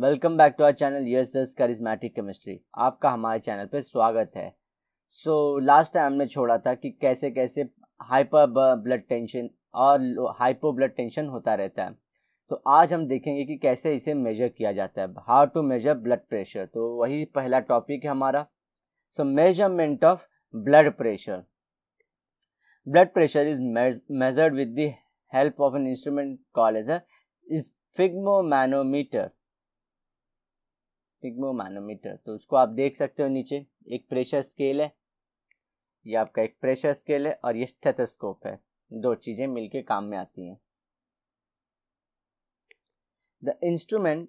Welcome back to our channel yes charismatic chemistry आपका हमारे channel पे स्वागत है सो लास्ट टाइम हमने छोड़ा था कि कैसे कैसे हाइपर ब्लड टेंशन और हाइपो ब्लड टेंशन होता रहता है तो आज हम देखेंगे कि कैसे इसे मेजर किया जाता है how to measure blood pressure तो वही पहला टॉपिक है हमारा so measurement of blood pressure blood pressure is measured with the help of an instrument call as a is sphygmomanometer manometer तो उसको आप देख सकते हो नीचे एक प्रेशर स्केल है ये आपका एक प्रेशर स्केल है और ये स्टेथोस्कोप है दो चीज़ें मिलके काम में आती हैं the instrument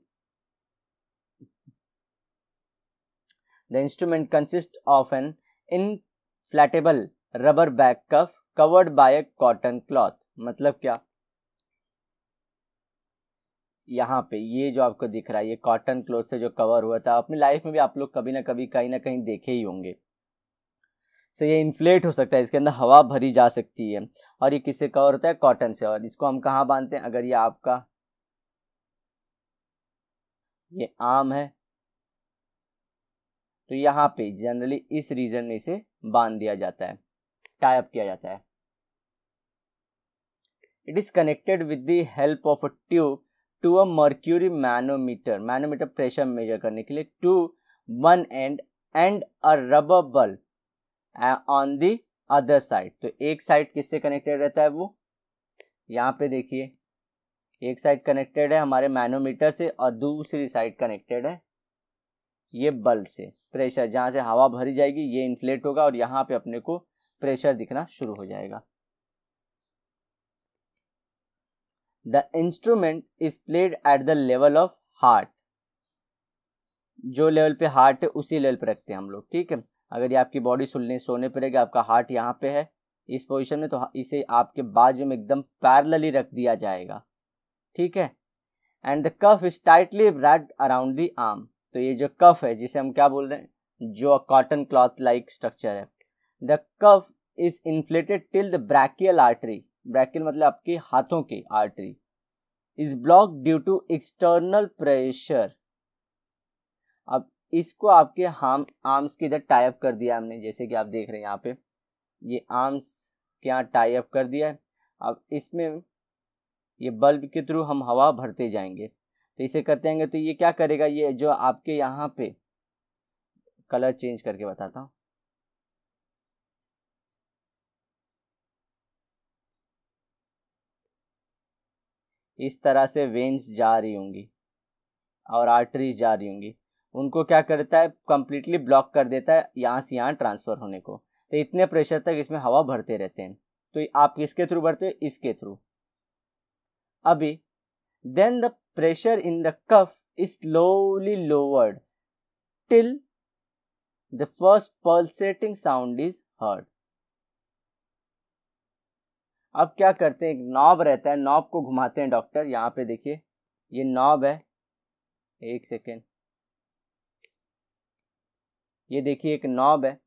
the instrument consist of an inflatable rubber bag cuff covered by cotton cloth मतलब क्या यहाँ पे ये जो आपको दिख रहा है ये कॉटन क्लोथ से जो कवर हुआ था अपनी लाइफ में भी आप लोग कभी ना कभी कहीं ना कहीं देखे ही होंगे सो ये इन्फ्लेट हो सकता है इसके अंदर हवा भरी जा सकती है और ये किससे कवर होता है कॉटन से और इसको हम कहाँ बांधते हैं अगर ये आपका ये आम है तो यहाँ पे जनरली इस रीजन में इसे बांध दिया जाता है टाइप किया जाता है it is connected with the help of a tube to a mercury manometer manometer pressure measure करने के लिए to one and and a rubber bulb on the other side तो एक साइड किससे कनेक्टेड रहता है वो यहाँ पे देखिए एक साइड कनेक्टेड है हमारे मैनोमीटर से और दूसरी साइड कनेक्टेड है ये बल्ब से प्रेशर जहाँ से हवा भरी जाएगी ये इन्फ्लेट होगा और यहाँ पे अपने को प्रेशर दिखना शुरू हो जाएगा the instrument is placed at the level of heart जो लेवल पे हार्ट है उसी लेवल पे रखते हैं हम लोग ठीक है अगर ये आपकी बॉडी सुलने सोने पर रहेगा आपका हार्ट यहाँ पे है इस पोजिशन में तो हाँ, इसे आपके बाजू में एकदम पैरलली रख दिया जाएगा ठीक है and the cuff is tightly wrapped around the arm तो ये जो कफ है जिसे हम क्या बोल रहे हैं जो कॉटन क्लॉथ लाइक स्ट्रक्चर है the cuff is inflated till the brachial artery bracket मतलब आपके हाथों के artery is block due to external pressure अब इसको आपके हार्म आर्म्स के इधर टाइप कर दिया हमने जैसे कि आप देख रहे हैं यहाँ पे ये आर्म्स के यहाँ टाइप कर दिया है अब इसमें ये बल्ब के थ्रू हम हवा भरते जाएंगे तो इसे करते हैं तो ये क्या करेगा ये जो आपके यहाँ पे कलर चेंज करके बताता हूँ इस तरह से वेंस जा रही होंगी और आर्टरीज जा रही होंगी उनको क्या करता है कम्प्लीटली ब्लॉक कर देता है यहाँ से यहाँ ट्रांसफ़र होने को तो इतने प्रेशर तक इसमें हवा भरते रहते हैं तो आप किसके थ्रू भरते हो इसके थ्रू अभी then the pressure in the cuff is slowly lowered till the first pulsating sound is heard अब क्या करते हैं एक नॉब रहता है नॉब को घुमाते हैं डॉक्टर यहाँ पे देखिए ये नॉब है एक सेकेंड ये देखिए एक नॉब है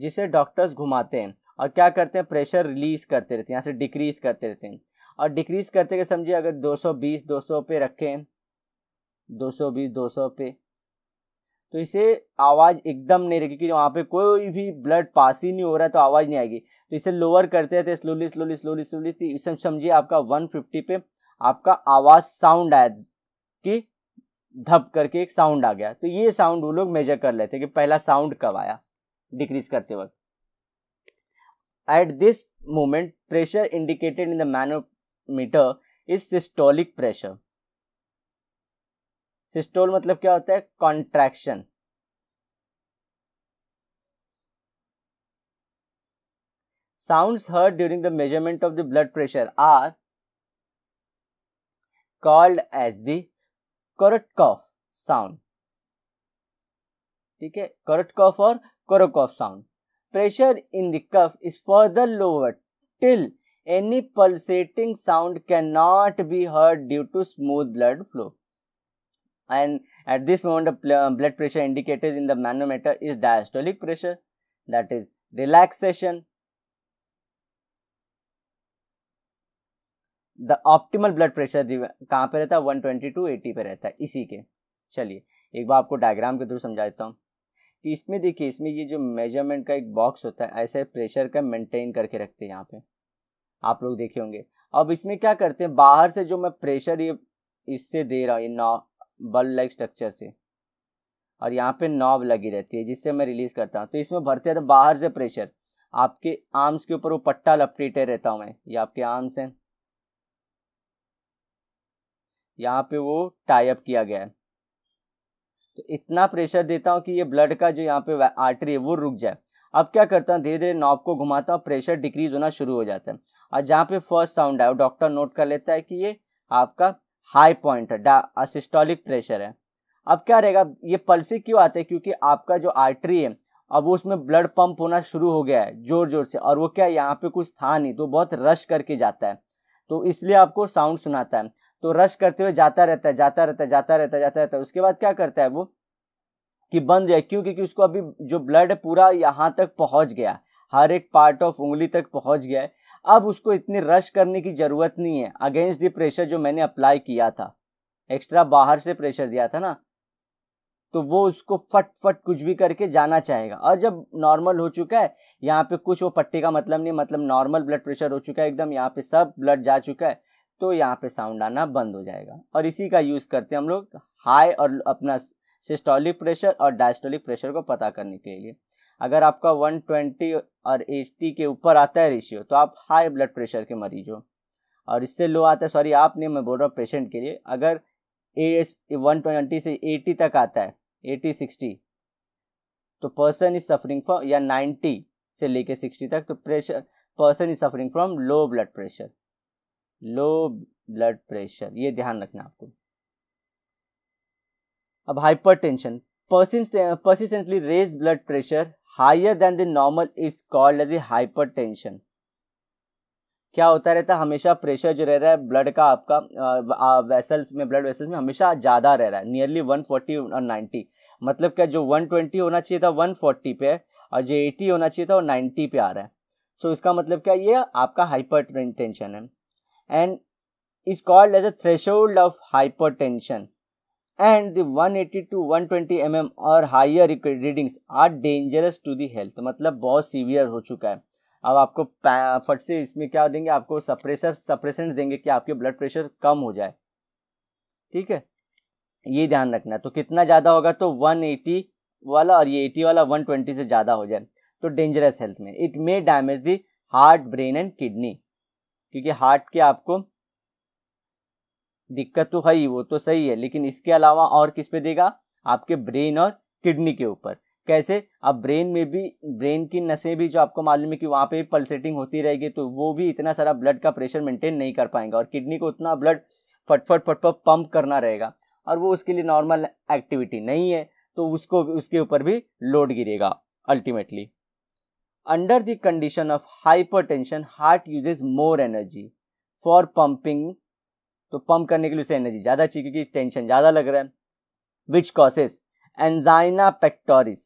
जिसे डॉक्टर्स घुमाते हैं और क्या करते हैं प्रेशर रिलीज करते रहते हैं यहाँ से डिक्रीज करते रहते हैं और डिक्रीज करते के समझिए अगर 220 200 पे रखें 220 200 पे तो इसे आवाज़ एकदम नहीं रहेगी क्योंकि वहाँ पे कोई भी ब्लड पास ही नहीं हो रहा है तो आवाज़ नहीं आएगी तो इसे लोअर करते रहते स्लोली स्लोली स्लोली स्लोली तो इसमें समझिए आपका 150 पे आपका आवाज़ साउंड आया कि धप करके एक साउंड आ गया तो ये साउंड वो लोग मेजर कर लेते कि पहला साउंड कब आया डिक्रीज करते वक्त at this moment pressure indicated in the manometer is systolic pressure systole मतलब क्या होता है contraction sound heard during the measurement of the blood pressure are called as the Korotkoff sound ठीक है करटकॉफ और Korotkoff sound pressure in the cuff is further lower till any pulsating sound can not be heard due to smooth blood flow and at this moment the uh, blood pressure indicated in the manometer is diastolic pressure that is relaxation the optimal blood pressure कहाँ पे रहता है one twenty two eighty पे रहता है इसी के चलिए एक बार आपको डायग्राम के थ्रू समझा देता हूँ कि इसमें देखिए इसमें ये जो मेजरमेंट का एक बॉक्स होता है ऐसे प्रेशर का मेंटेन करके रखते हैं यहाँ पे आप लोग देखे होंगे अब इसमें क्या करते हैं बाहर से जो मैं प्रेशर ये इससे दे रहा हूँ ये नौ बल्ब लाइक स्ट्रक्चर से और यहाँ पे नॉब लगी रहती है जिससे मैं रिलीज़ करता हूँ तो इसमें भरते हैं तो बाहर से प्रेशर आपके आर्म्स के ऊपर वो पट्टा लपेटे रहता हूँ मैं ये आपके आर्म्स हैं यहाँ पे वो टाइप किया गया है तो इतना प्रेशर देता हूँ कि ये ब्लड का जो यहाँ पे आर्टरी है वो रुक जाए अब क्या करता हूँ धीरे धीरे नॉब को घुमाता हूँ प्रेशर डिक्रीज होना शुरू हो जाता है और जहाँ पे फर्स्ट साउंड आया वो डॉक्टर नोट कर लेता है कि ये आपका हाई पॉइंट है असिस्टोलिक प्रेशर है अब क्या रहेगा ये पल्सी क्यों आते हैं क्योंकि आपका जो आर्टरी है अब उसमें ब्लड पंप होना शुरू हो गया है जोर जोर से और वो क्या यहाँ पे कुछ था नहीं तो बहुत रश करके जाता है तो इसलिए आपको साउंड सुनाता है तो रश करते हुए जाता रहता है जाता रहता है जाता रहता है जाता रहता है उसके बाद क्या करता है वो कि बंद है क्यों क्योंकि उसको अभी जो ब्लड है पूरा यहाँ तक पहुँच गया हर एक पार्ट ऑफ उंगली तक पहुँच गया है अब उसको इतनी रश करने की ज़रूरत नहीं है अगेंस्ट दी प्रेशर जो मैंने अप्लाई किया था एक्स्ट्रा बाहर से प्रेशर दिया था ना तो वो उसको फट फट कुछ भी करके जाना चाहेगा और जब नॉर्मल हो चुका है यहाँ पे कुछ वो पट्टी का मतलब नहीं मतलब नॉर्मल ब्लड प्रेशर हो चुका है एकदम यहाँ पे सब ब्लड जा चुका है तो यहाँ पे साउंड आना बंद हो जाएगा और इसी का यूज़ करते हैं हम लोग हाई और अपना सिस्टोलिक प्रेशर और डायस्टोलिक प्रेशर को पता करने के लिए अगर आपका 120 और एच के ऊपर आता है रेशियो तो आप हाई ब्लड प्रेशर के मरीज हो और इससे लो आता है सॉरी आप नहीं मैं बोल रहा हूँ पेशेंट के लिए अगर एस वन ट्वेंटी से एटी तक आता है एटी सिक्सटी तो पर्सन इज सफरिंग फ्रॉम या नाइन्टी से लेके सिक्सटी तक तो pressure person is suffering from low blood pressure low blood pressure ये ध्यान रखना आपको अब hypertension persistently raised blood pressure higher than the normal is called as a tension क्या होता रहता है हमेशा प्रेशर जो रह रहा है ब्लड का आपका वेसल्स में ब्लड वेसल्स में हमेशा ज़्यादा रह रहा है नियरली 140 और 90 मतलब क्या जो 120 होना चाहिए था 140 पे और जो 80 होना चाहिए था वो 90 पे आ रहा है सो so, इसका मतलब क्या ये आपका हाइपर टेंशन है and is called as a threshold of hyper tension and to 180 twenty M M और higher readings are dangerous to the health मतलब बहुत सीवियर हो चुका है अब आपको फट से इसमें क्या देंगे आपको सप्रेशर सप्रेशन देंगे कि आपके ब्लड प्रेशर कम हो जाए ठीक है ये ध्यान रखना तो कितना ज़्यादा होगा तो 180 वाला और ये 80 वाला 120 से ज़्यादा हो जाए तो डेंजरस हेल्थ में it may damage the heart brain and kidney क्योंकि हार्ट के आपको दिक्कत तो है ही वो तो सही है लेकिन इसके अलावा और किस पे देगा आपके ब्रेन और किडनी के ऊपर कैसे अब ब्रेन में भी ब्रेन की नसें भी जो आपको मालूम है कि वहाँ पे पल्सेटिंग होती रहेगी तो वो भी इतना सारा ब्लड का प्रेशर मेंटेन नहीं कर पाएंगे और किडनी को उतना ब्लड फटफट फटफट पंप करना रहेगा और वो उसके लिए नॉर्मल एक्टिविटी नहीं है तो उसको उसके ऊपर भी लोड गिरेगा ultimately under the condition of hyper tension heart uses more energy for pumping तो पंप करने के लिए उसे एनर्जी ज़्यादा चाहिए क्योंकि टेंशन ज़्यादा लग रहा है विच कॉसेस एनजाइना पेक्टोरिस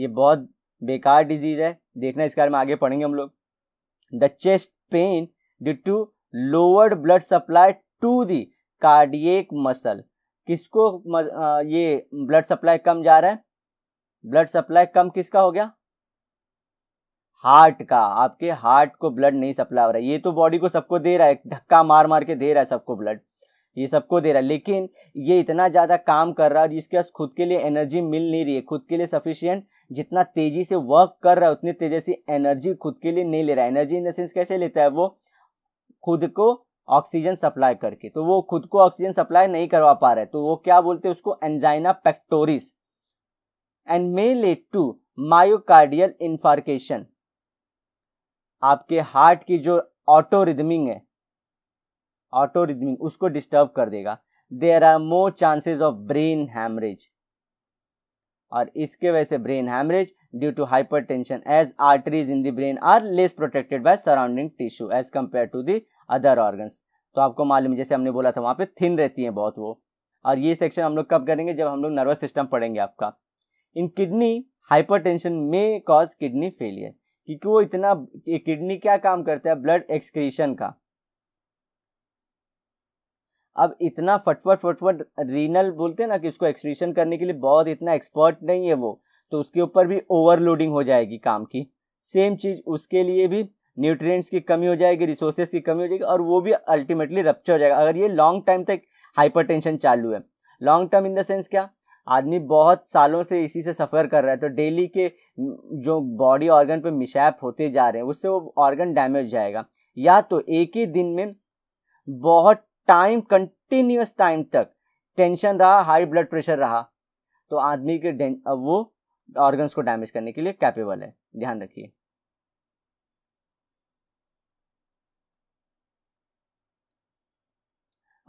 ये बहुत बेकार डिजीज़ है देखना इस बारे में आगे पढ़ेंगे हम लोग the chest pain due to lowered blood supply to the cardiac muscle किसको ये ब्लड सप्लाई कम जा रहा है ब्लड सप्लाई कम किसका हो गया हार्ट का आपके हार्ट को ब्लड नहीं सप्लाई हो रहा है ये तो बॉडी को सबको दे रहा है धक्का मार मार के दे रहा है सबको ब्लड ये सबको दे रहा है लेकिन ये इतना ज़्यादा काम कर रहा है और इसके पास खुद के लिए एनर्जी मिल नहीं रही है खुद के लिए सफिशियंट जितना तेज़ी से वर्क कर रहा है उतनी तेज़ी से एनर्जी खुद के लिए नहीं ले रहा है एनर्जी इन द सेंस कैसे लेता है वो खुद को ऑक्सीजन सप्लाई करके तो वो खुद को ऑक्सीजन सप्लाई नहीं करवा पा रहा है तो वो क्या बोलते हैं उसको angina pectoris and may lead to myocardial infarction आपके हार्ट की जो ऑटो रिदमिंग है ऑटो रिदमिंग उसको डिस्टर्ब कर देगा there are more chances of brain haemorrhage और इसके वजह से brain haemorrhage due to hyper tension as arteries in the brain are less protected by surrounding tissue as compare to the other organs तो आपको मालूम है जैसे हमने बोला था वहाँ पे थिन रहती हैं बहुत वो और ये सेक्शन हम लोग कब करेंगे जब हम लोग नर्वस सिस्टम पढ़ेंगे आपका इन किडनी हाइपर टेंशन में कॉज किडनी फेलियर क्योंकि वो इतना किडनी क्या काम करता है ब्लड एक्सक्रीशन का अब इतना फटफट फटफट रीनल बोलते हैं ना कि उसको एक्सक्रीशन करने के लिए बहुत इतना एक्सपर्ट नहीं है वो तो उसके ऊपर भी ओवरलोडिंग हो जाएगी काम की सेम चीज़ उसके लिए भी न्यूट्रिएंट्स की कमी हो जाएगी रिसोर्सेज की कमी हो जाएगी और वो भी अल्टीमेटली रप्चर हो जाएगा अगर ये लॉन्ग टाइम तक हाइपरटेंशन चालू है long term in the sense क्या आदमी बहुत सालों से इसी से सफ़र कर रहा है तो डेली के जो बॉडी ऑर्गन पे मिसैप होते जा रहे हैं उससे वो ऑर्गन डैमेज जाएगा या तो एक ही दिन में बहुत टाइम कंटिन्यूस टाइम तक टेंशन रहा हाई ब्लड प्रेशर रहा तो आदमी के वो ऑर्गन्स को डैमेज करने के लिए कैपेबल है ध्यान रखिए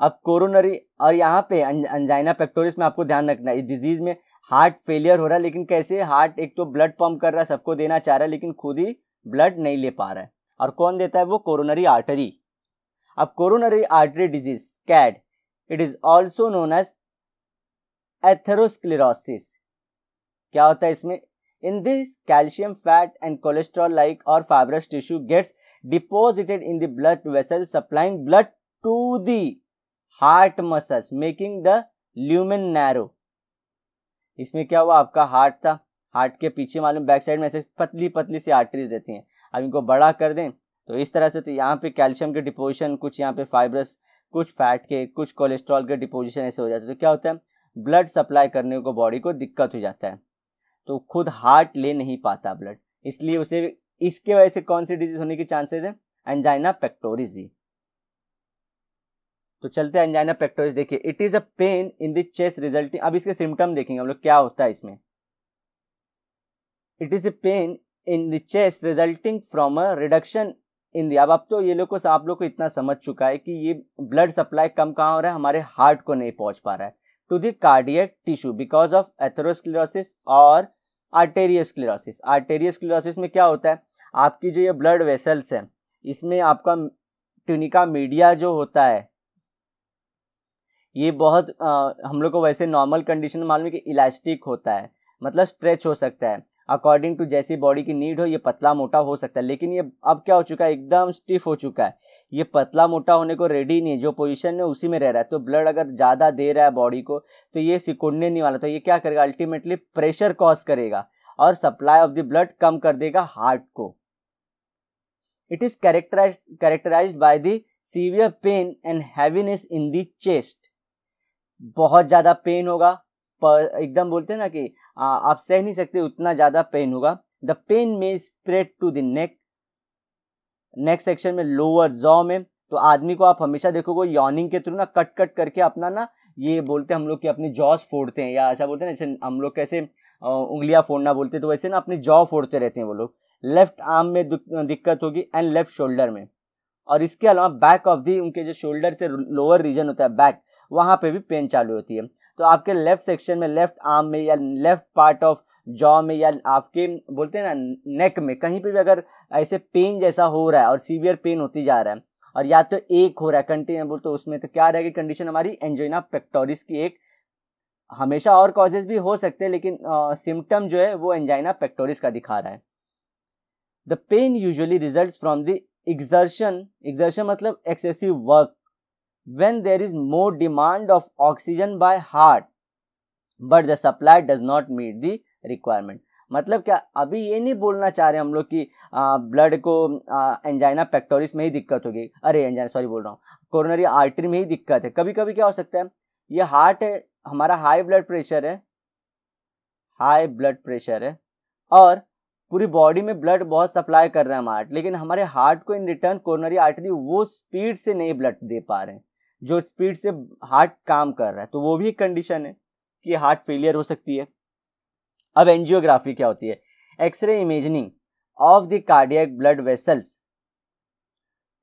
अब कोरोनरी और यहाँ पे अंजाइना पेक्टोरिस में आपको ध्यान रखना है इस डिजीज़ में हार्ट फेलियर हो रहा है लेकिन कैसे हार्ट एक तो ब्लड पंप कर रहा है सबको देना चाह रहा है लेकिन खुद ही ब्लड नहीं ले पा रहा है और कौन देता है वो कोरोनरी आर्टरी अब coronary artery disease CAD it is also known as atherosclerosis क्या होता है इसमें in this calcium fat and cholesterol like और fibrous tissue gets deposited in the blood vessel supplying blood to the heart muscles making the lumen narrow इसमें क्या हुआ आपका heart था हार्ट के पीछे मालूम बैक साइड में ऐसे पतली पतली सी आर्टरीज रहती हैं अब इनको बड़ा कर दें तो इस तरह से तो यहाँ पे कैल्शियम के डिपोजिशन कुछ यहाँ पे फाइब्रस कुछ फैट के कुछ कोलेस्ट्रॉल के डिपोजिशन ऐसे हो जाते हैं तो क्या होता है ब्लड सप्लाई करने को बॉडी को दिक्कत हो जाता है तो खुद हार्ट ले नहीं पाता ब्लड इसलिए उसे इसके वजह से कौन सी डिजीज़ होने के चांसेज हैं एंजाइना पेक्टोरिस भी तो चलते हैं एंजाइना पेक्टोरिस देखिए it is a pain in the chest resulting अब इसके सिम्टम देखेंगे हम लोग क्या होता है इसमें it is a pain in the chest resulting from a reduction in the अब आप तो ये लोग को आप लोग को इतना समझ चुका है कि ये ब्लड सप्लाई कम कहाँ हो रहा है हमारे हार्ट को नहीं पहुँच पा रहा है to the cardiac tissue because of atherosclerosis और आर्टेरियस्क्लेरोसिस आर्टेरियस्क्लेरोसिस में क्या होता है आपकी जो ये ब्लड वेसल्स हैं इसमें आपका ट्यूनिका मीडिया जो होता है ये बहुत आ, हम लोग को वैसे नॉर्मल कंडीशन मालूम है कि इलास्टिक होता है मतलब स्ट्रेच हो सकता है अकॉर्डिंग टू जैसी बॉडी की नीड हो ये पतला मोटा हो सकता है लेकिन ये अब क्या हो चुका है एकदम स्टिफ हो चुका है ये पतला मोटा होने को रेडी नहीं है जो पोजीशन है उसी में रह रहा है तो ब्लड अगर ज़्यादा दे रहा है बॉडी को तो ये सिकुड़ने नहीं वाला तो ये क्या करेगा अल्टीमेटली प्रेशर कॉज करेगा और सप्लाई ऑफ द ब्लड कम कर देगा हार्ट को it is characterise characterise by the severe pain and heaviness in the chest बहुत ज़्यादा पेन होगा पर एकदम बोलते हैं ना कि आ, आप सह नहीं सकते उतना ज़्यादा पेन होगा द पेन में spread to the neck neck section में लोअर जॉ में तो आदमी को आप हमेशा देखोगे यॉनिंग के थ्रू ना कट कट करके अपना ना ये बोलते हैं हम लोग कि अपने जॉस फोड़ते हैं या ऐसा बोलते हैं ना जैसे हम लोग कैसे उंगलियां फोड़ना बोलते हैं तो वैसे ना अपने जॉ फोड़ते रहते हैं वो लोग लेफ्ट आर्म में दिक्कत होगी एंड लेफ्ट शोल्डर में और इसके अलावा बैक ऑफ दी उनके जो शोल्डर से लोअर रीजन होता है बैक वहाँ पर भी पेन चालू होती है तो आपके लेफ्ट सेक्शन में लेफ्ट आर्म में या लेफ्ट पार्ट ऑफ जॉ में या आपके बोलते हैं ना नेक में कहीं पे भी अगर ऐसे पेन जैसा हो रहा है और सीवियर पेन होती जा रहा है और या तो एक हो रहा है कंटिन्यूबल तो उसमें तो क्या रहेगी कंडीशन हमारी एंजोइना पेक्टोरिस की एक हमेशा और कॉजेज भी हो सकते हैं लेकिन सिम्टम जो है वो एंजाइना पेक्टोरिस का दिखा रहा है the pain usually result from the exertion exertion मतलब excessive work when there is more demand of oxygen by heart but the supply does not meet the requirement मतलब क्या अभी ये नहीं बोलना चाह रहे हम लोग कि ब्लड को एंजाइना पेक्टोरिस में ही दिक्कत होगी अरे एंजाइना सॉरी बोल रहा हूँ कोरोनरी आर्टरी में ही दिक्कत है कभी कभी क्या हो सकता है ये हार्ट है हमारा हाई ब्लड प्रेशर है हाई ब्लड प्रेशर है और पूरी बॉडी में ब्लड बहुत सप्लाई कर रहा है हम हार्ट लेकिन हमारे हार्ट को इन रिटर्न कोरोनरी आर्टरी वो स्पीड से नहीं ब्लड दे पा रहे हैं जो स्पीड से हार्ट काम कर रहा है तो वो भी एक कंडीशन है कि हार्ट फेलियर हो सकती है अब एंजियोग्राफी क्या होती है X ray imaging of the cardiac blood vessels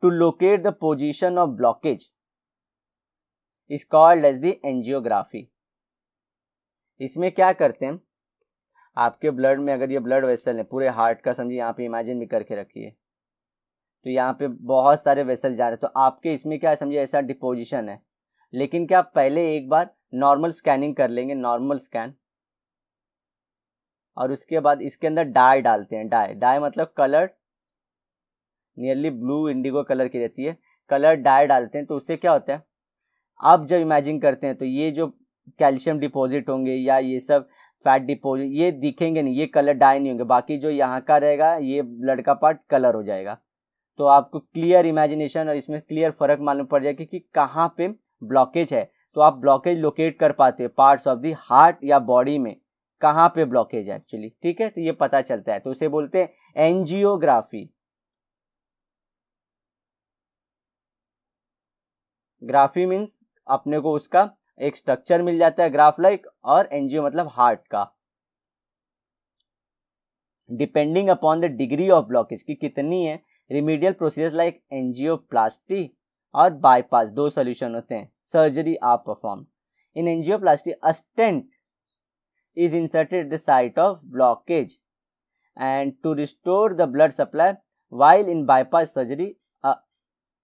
to locate the position of blockage is called as the angiography इसमें क्या करते हैं आपके ब्लड में अगर ये ब्लड वेसल है पूरे हार्ट का समझिए यहाँ पे इमेजिन भी करके रखिए तो यहाँ पे बहुत सारे वेसल जा रहे हैं तो आपके इसमें क्या समझिए ऐसा डिपोजिशन है लेकिन क्या पहले एक बार नॉर्मल स्कैनिंग कर लेंगे नॉर्मल स्कैन और उसके बाद इसके अंदर डाई डालते हैं डाई डाई मतलब colour nearly blue indigo colour की रहती है कलर डाई डालते हैं तो उससे क्या होता है आप जब इमेजिन करते हैं तो ये जो कैल्शियम डिपॉजिट होंगे या ये सब फैट डिपॉजिट ये दिखेंगे नहीं ये कलर डाई नहीं होंगे बाकी जो यहाँ का रहेगा ये ब्लड का पार्ट कलर हो जाएगा तो आपको क्लियर इमेजिनेशन और इसमें क्लियर फ़र्क मालूम पड़ जाएगा कि कहाँ पे ब्लॉकेज है तो आप ब्लॉकेज लोकेट कर पाते हैं पार्ट्स ऑफ दी हार्ट या बॉडी में कहाँ पे ब्लॉकेज है एक्चुअली ठीक है तो ये पता चलता है तो उसे बोलते हैं एनजियोग्राफी ग्राफी मीन्स अपने को उसका एक स्ट्रक्चर मिल जाता है ग्राफ लाइक और एनजीओ मतलब हार्ट का depending upon the degree of blockage की कितनी है Remedial procedures like angioplasty or bypass, दो सोल्यूशन होते surgery are performed. In angioplasty, a stent is inserted at the site of blockage and to restore the blood supply while in bypass surgery uh,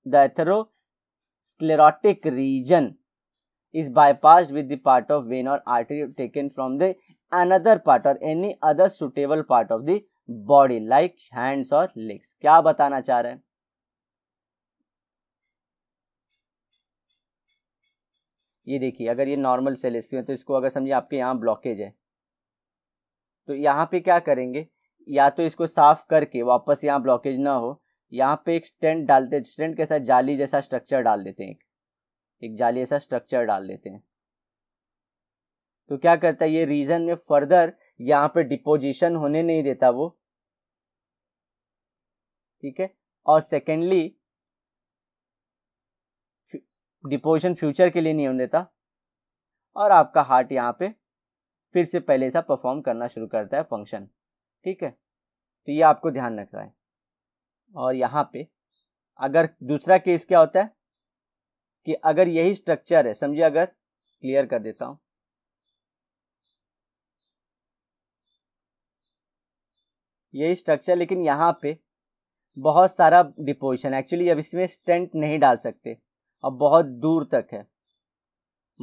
the atherosclerotic region is bypassed with the part of vein or artery taken from the another part or any other suitable part of the body like hands और legs क्या बताना चाह रहे हैं ये देखिए अगर ये नॉर्मल सेलेस्टी है तो इसको अगर समझिए आपके यहाँ ब्लॉकेज है तो यहाँ पे क्या करेंगे या तो इसको साफ करके वापस यहाँ ब्लॉकेज ना हो यहाँ पे एक स्टेंट डालते हैं स्टेंट के साथ जाली जैसा स्ट्रक्चर डाल देते हैं एक एक जाली जैसा स्ट्रक्चर डाल देते हैं तो क्या करता है ये रीजन में फर्दर यहाँ पे डिपोजिशन होने नहीं देता वो ठीक है और सेकेंडली डिपोजिशन फ्यूचर के लिए नहीं होने देता और आपका हार्ट यहाँ पे फिर से पहले सा परफॉर्म करना शुरू करता है फंक्शन ठीक है तो ये आपको ध्यान रखना है और यहाँ पे अगर दूसरा केस क्या होता है कि अगर यही स्ट्रक्चर है समझिए अगर क्लियर कर देता हूँ यही स्ट्रक्चर लेकिन यहाँ पे बहुत सारा डिपोजिशन एक्चुअली अब इसमें स्टेंट नहीं डाल सकते अब बहुत दूर तक है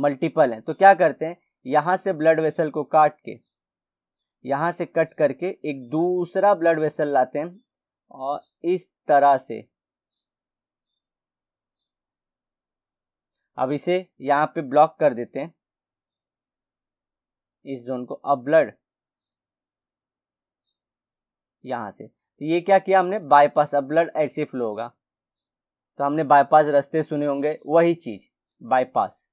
मल्टीपल है तो क्या करते हैं यहाँ से ब्लड वेसल को काट के यहाँ से कट करके एक दूसरा ब्लड वेसल लाते हैं और इस तरह से अब इसे यहाँ पे ब्लॉक कर देते हैं इस जोन को अब ब्लड यहाँ से तो ये क्या किया हमने बाईपास अब ब्लड ऐसे फ्लो होगा तो हमने बाईपास रास्ते सुने होंगे वही चीज़ बाईपास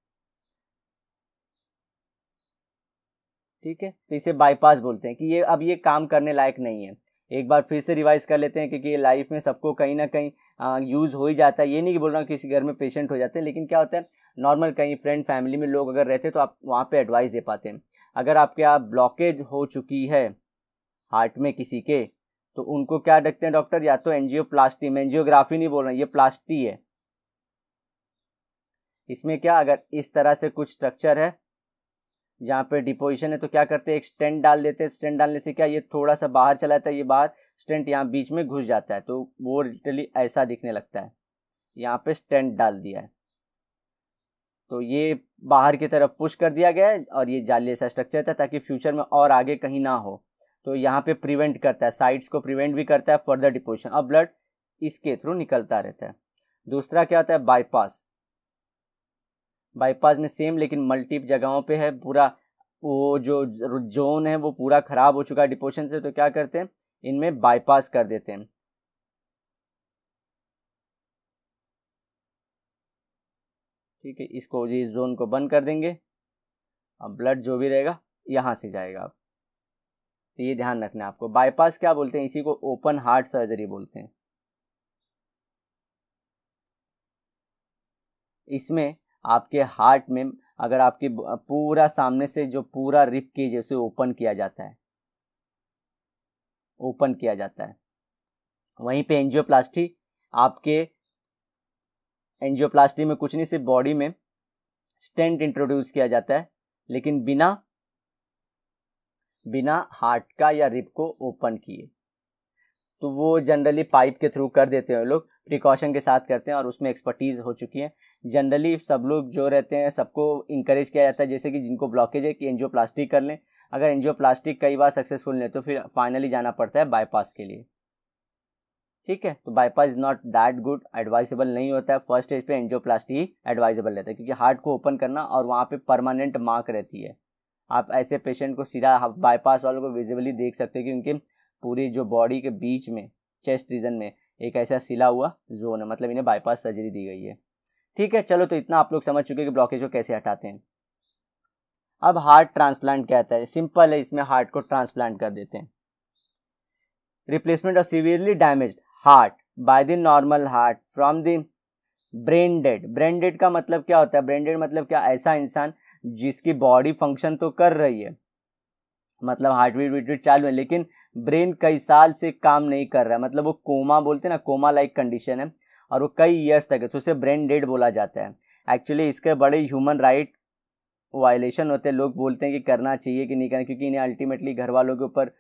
ठीक है तो इसे बाईपास बोलते हैं कि ये अब ये काम करने लायक नहीं है एक बार फिर से रिवाइज कर लेते हैं क्योंकि ये लाइफ में सबको कहीं ना कहीं यूज़ हो ही जाता है ये नहीं कि बोल रहा हूँ किसी घर में पेशेंट हो जाते हैं लेकिन क्या होता है नॉर्मल कहीं फ्रेंड फैमिली में लोग अगर रहते हैं तो आप वहाँ पे एडवाइस दे पाते हैं अगर आपके यहाँ ब्लॉकेज हो चुकी है हार्ट में किसी के तो उनको क्या देखते हैं डॉक्टर या तो प्लास्टी में एनजियोग्राफी नहीं बोल रहे ये प्लास्टी है इसमें क्या अगर इस तरह से कुछ स्ट्रक्चर है जहाँ पे डिपोजिशन है तो क्या करते हैं एक स्टेंट डाल देते हैं स्टेंट डालने से क्या ये थोड़ा सा बाहर चला जाता है ये बाहर स्टेंट यहाँ बीच में घुस जाता है तो वो लिटरली ऐसा दिखने लगता है यहाँ पे स्टेंट डाल दिया है तो ये बाहर की तरफ पुश कर दिया गया है और ये जाली ऐसा स्ट्रक्चर था ताकि फ्यूचर में और आगे कहीं ना हो तो यहाँ पे प्रिवेंट करता है साइड्स को प्रिवेंट भी करता है फर्दर डिपोजिशन अब ब्लड इसके थ्रू निकलता रहता है दूसरा क्या होता है बाईपास बाईपास में सेम लेकिन मल्टीप जगहों पे है पूरा वो जो जोन है वो पूरा ख़राब हो चुका है डिपोशन से तो क्या करते हैं इनमें बाईपास कर देते हैं ठीक है इसको इस जोन को बंद कर देंगे अब ब्लड जो भी रहेगा यहाँ से जाएगा अब तो ये ध्यान रखना है आपको बाईपास क्या बोलते हैं इसी को ओपन हार्ट सर्जरी बोलते हैं इसमें आपके हार्ट में अगर आपके पूरा सामने से जो पूरा रिप केज है उसे ओपन किया जाता है ओपन किया जाता है वहीं पे एंजियोप्लास्टी आपके एंजियोप्लास्टी में कुछ नहीं सिर्फ बॉडी में स्टेंट इंट्रोड्यूस किया जाता है लेकिन बिना बिना हार्ट का या रिप को ओपन किए तो वो जनरली पाइप के थ्रू कर देते हैं लोग प्रिकॉशन के साथ करते हैं और उसमें एक्सपर्टीज़ हो चुकी है जनरली सब लोग जो रहते हैं सबको इंकरेज किया जाता है जैसे कि जिनको ब्लॉकेज है कि एनजीओ प्लास्टिक कर लें अगर एनजीओ प्लास्टिक कई बार सक्सेसफुल नहीं तो फिर फाइनली जाना पड़ता है बाईपास के लिए ठीक है तो bypass is not that good advisable नहीं होता है फर्स्ट स्टेज पे एनजियोप्लास्टी एडवाइजेबल रहता है क्योंकि हार्ट को ओपन करना और वहाँ पे परमानेंट मार्क रहती है आप ऐसे पेशेंट को सीधा बाईपास हाँ, वालों को विजिबली देख सकते हो कि उनके पूरी जो बॉडी के बीच में चेस्ट रीजन में एक ऐसा सिला हुआ जोन है मतलब इन्हें बाईपास सर्जरी दी गई है ठीक है चलो तो इतना आप लोग समझ चुके हैं कि ब्लॉकेज को कैसे हटाते हैं अब हार्ट ट्रांसप्लांट कहता है सिंपल है इसमें हार्ट को ट्रांसप्लांट कर देते हैं replacement of severely damage heart by the normal heart from the brain dead brain dead का मतलब क्या होता है ब्रेन डेड मतलब क्या ऐसा इंसान जिसकी बॉडी फंक्शन तो कर रही है मतलब हार्ट बीट वीट बीट चालू है लेकिन ब्रेन कई साल से काम नहीं कर रहा है मतलब वो कोमा बोलते हैं ना कोमा लाइक कंडीशन है और वो कई ईयर्स तक है तो उसे ब्रेन डेड बोला जाता है एक्चुअली इसके बड़े ह्यूमन राइट वायलेशन होते हैं लोग बोलते हैं कि करना चाहिए कि नहीं करना क्योंकि इन्हें अल्टीमेटली घर वालों के ऊपर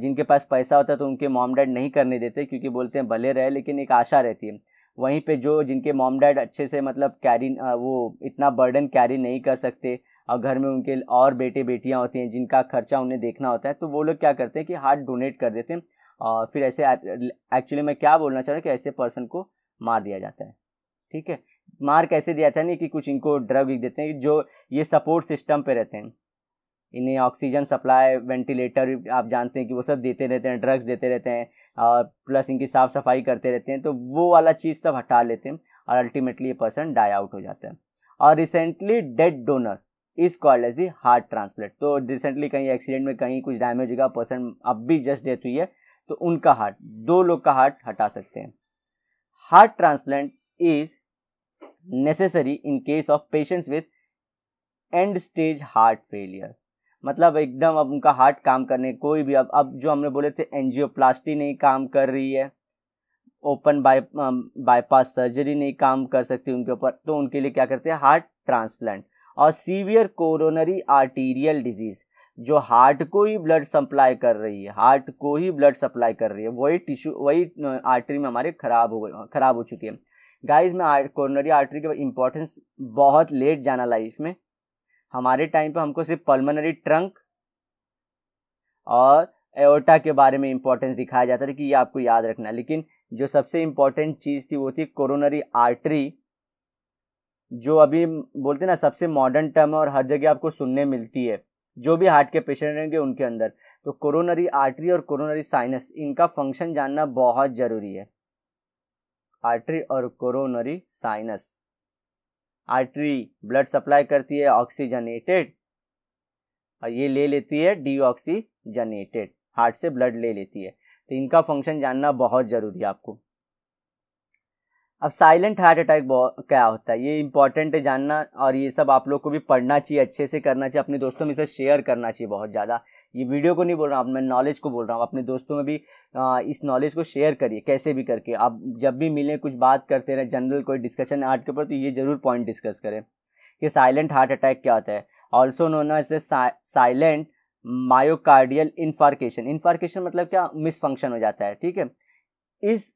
जिनके पास पैसा होता है तो उनके मॉम डैड नहीं करने देते क्योंकि बोलते हैं भले रहे लेकिन एक आशा रहती है वहीं पे जो जिनके मॉम डैड अच्छे से मतलब कैरी वो इतना बर्डन कैरी नहीं कर सकते और घर में उनके और बेटे बेटियां होती हैं जिनका खर्चा उन्हें देखना होता है तो वो लोग क्या करते हैं कि हार्ट डोनेट कर देते हैं और फिर ऐसे एक्चुअली मैं क्या बोलना चाह रहा हूँ कि ऐसे पर्सन को मार दिया जाता है ठीक है मार कैसे दिया जाता है नहीं कि कुछ इनको ड्रग देते हैं जो ये सपोर्ट सिस्टम पर रहते हैं इन्हें ऑक्सीजन सप्लाई वेंटिलेटर आप जानते हैं कि वो सब देते रहते हैं ड्रग्स देते रहते हैं और प्लस इनकी साफ़ सफाई करते रहते हैं तो वो वाला चीज़ सब हटा लेते हैं और अल्टीमेटली ये पर्सन डाई आउट हो जाता है और recently dead donor is called as the heart transplant तो रिसेंटली कहीं एक्सीडेंट में कहीं कुछ डैमेज होगा पर्सन अब भी जस्ट डेथ हुई है तो उनका हार्ट दो लोग का हार्ट हटा सकते हैं heart transplant is necessary in case of patients with end stage heart failure मतलब एकदम अब उनका हार्ट काम करने कोई भी अब अब जो हमने बोले थे एनजियोप्लास्टी नहीं काम कर रही है ओपन बाय बाईपास सर्जरी नहीं काम कर सकती उनके ऊपर तो उनके लिए क्या करते हैं हार्ट ट्रांसप्लांट और सीवियर कोरोनरी आर्टीरियल डिजीज़ जो हार्ट को ही ब्लड सप्लाई कर रही है हार्ट को ही ब्लड सप्लाई कर रही है वही टिश्यू वही आर्टरी में हमारे खराब हो गई खराब हो चुकी है गाइस मैं कोरोनरी आर्टरी के इंपॉर्टेंस बहुत लेट जाना लाइफ में हमारे टाइम पे हमको सिर्फ पल्मोनरी ट्रंक और एओटा के बारे में इंपॉर्टेंस दिखाया जाता था कि ये आपको याद रखना है लेकिन जो सबसे इम्पॉर्टेंट चीज़ थी वो थी कोरोनरी आर्टरी जो अभी बोलते ना सबसे मॉडर्न टर्म है और हर जगह आपको सुनने मिलती है जो भी हार्ट के पेशेंट रहेंगे उनके अंदर तो कोरोनरी आर्टरी और कोरोनरी साइनस इनका फंक्शन जानना बहुत ज़रूरी है आर्टरी और coronary sinus artery blood supply करती है ऑक्सीजनेटेड और ये ले लेती है डीऑक्सीजनेटेड हार्ट से ब्लड ले लेती है तो इनका फंक्शन जानना बहुत ज़रूरी है आपको अब साइलेंट हार्ट अटैक क्या होता है ये इंपॉर्टेंट है जानना और ये सब आप लोग को भी पढ़ना चाहिए अच्छे से करना चाहिए अपने दोस्तों में से शेयर करना चाहिए बहुत ज़्यादा ये वीडियो को नहीं बोल रहा हूँ मैं नॉलेज को बोल रहा हूँ अपने दोस्तों में भी इस नॉलेज को शेयर करिए कैसे भी करके आप जब भी मिलें कुछ बात करते रहें जनरल कोई डिस्कशन आर्ट के ऊपर तो ये ज़रूर पॉइंट डिस्कस करें कि साइलेंट हार्ट अटैक क्या होता है ऑल्सो नोना इसे साइलेंट मायोकार्डियल इन्फार्केशन इन्फार्केशन मतलब क्या मिसफंक्शन हो जाता है ठीक है इस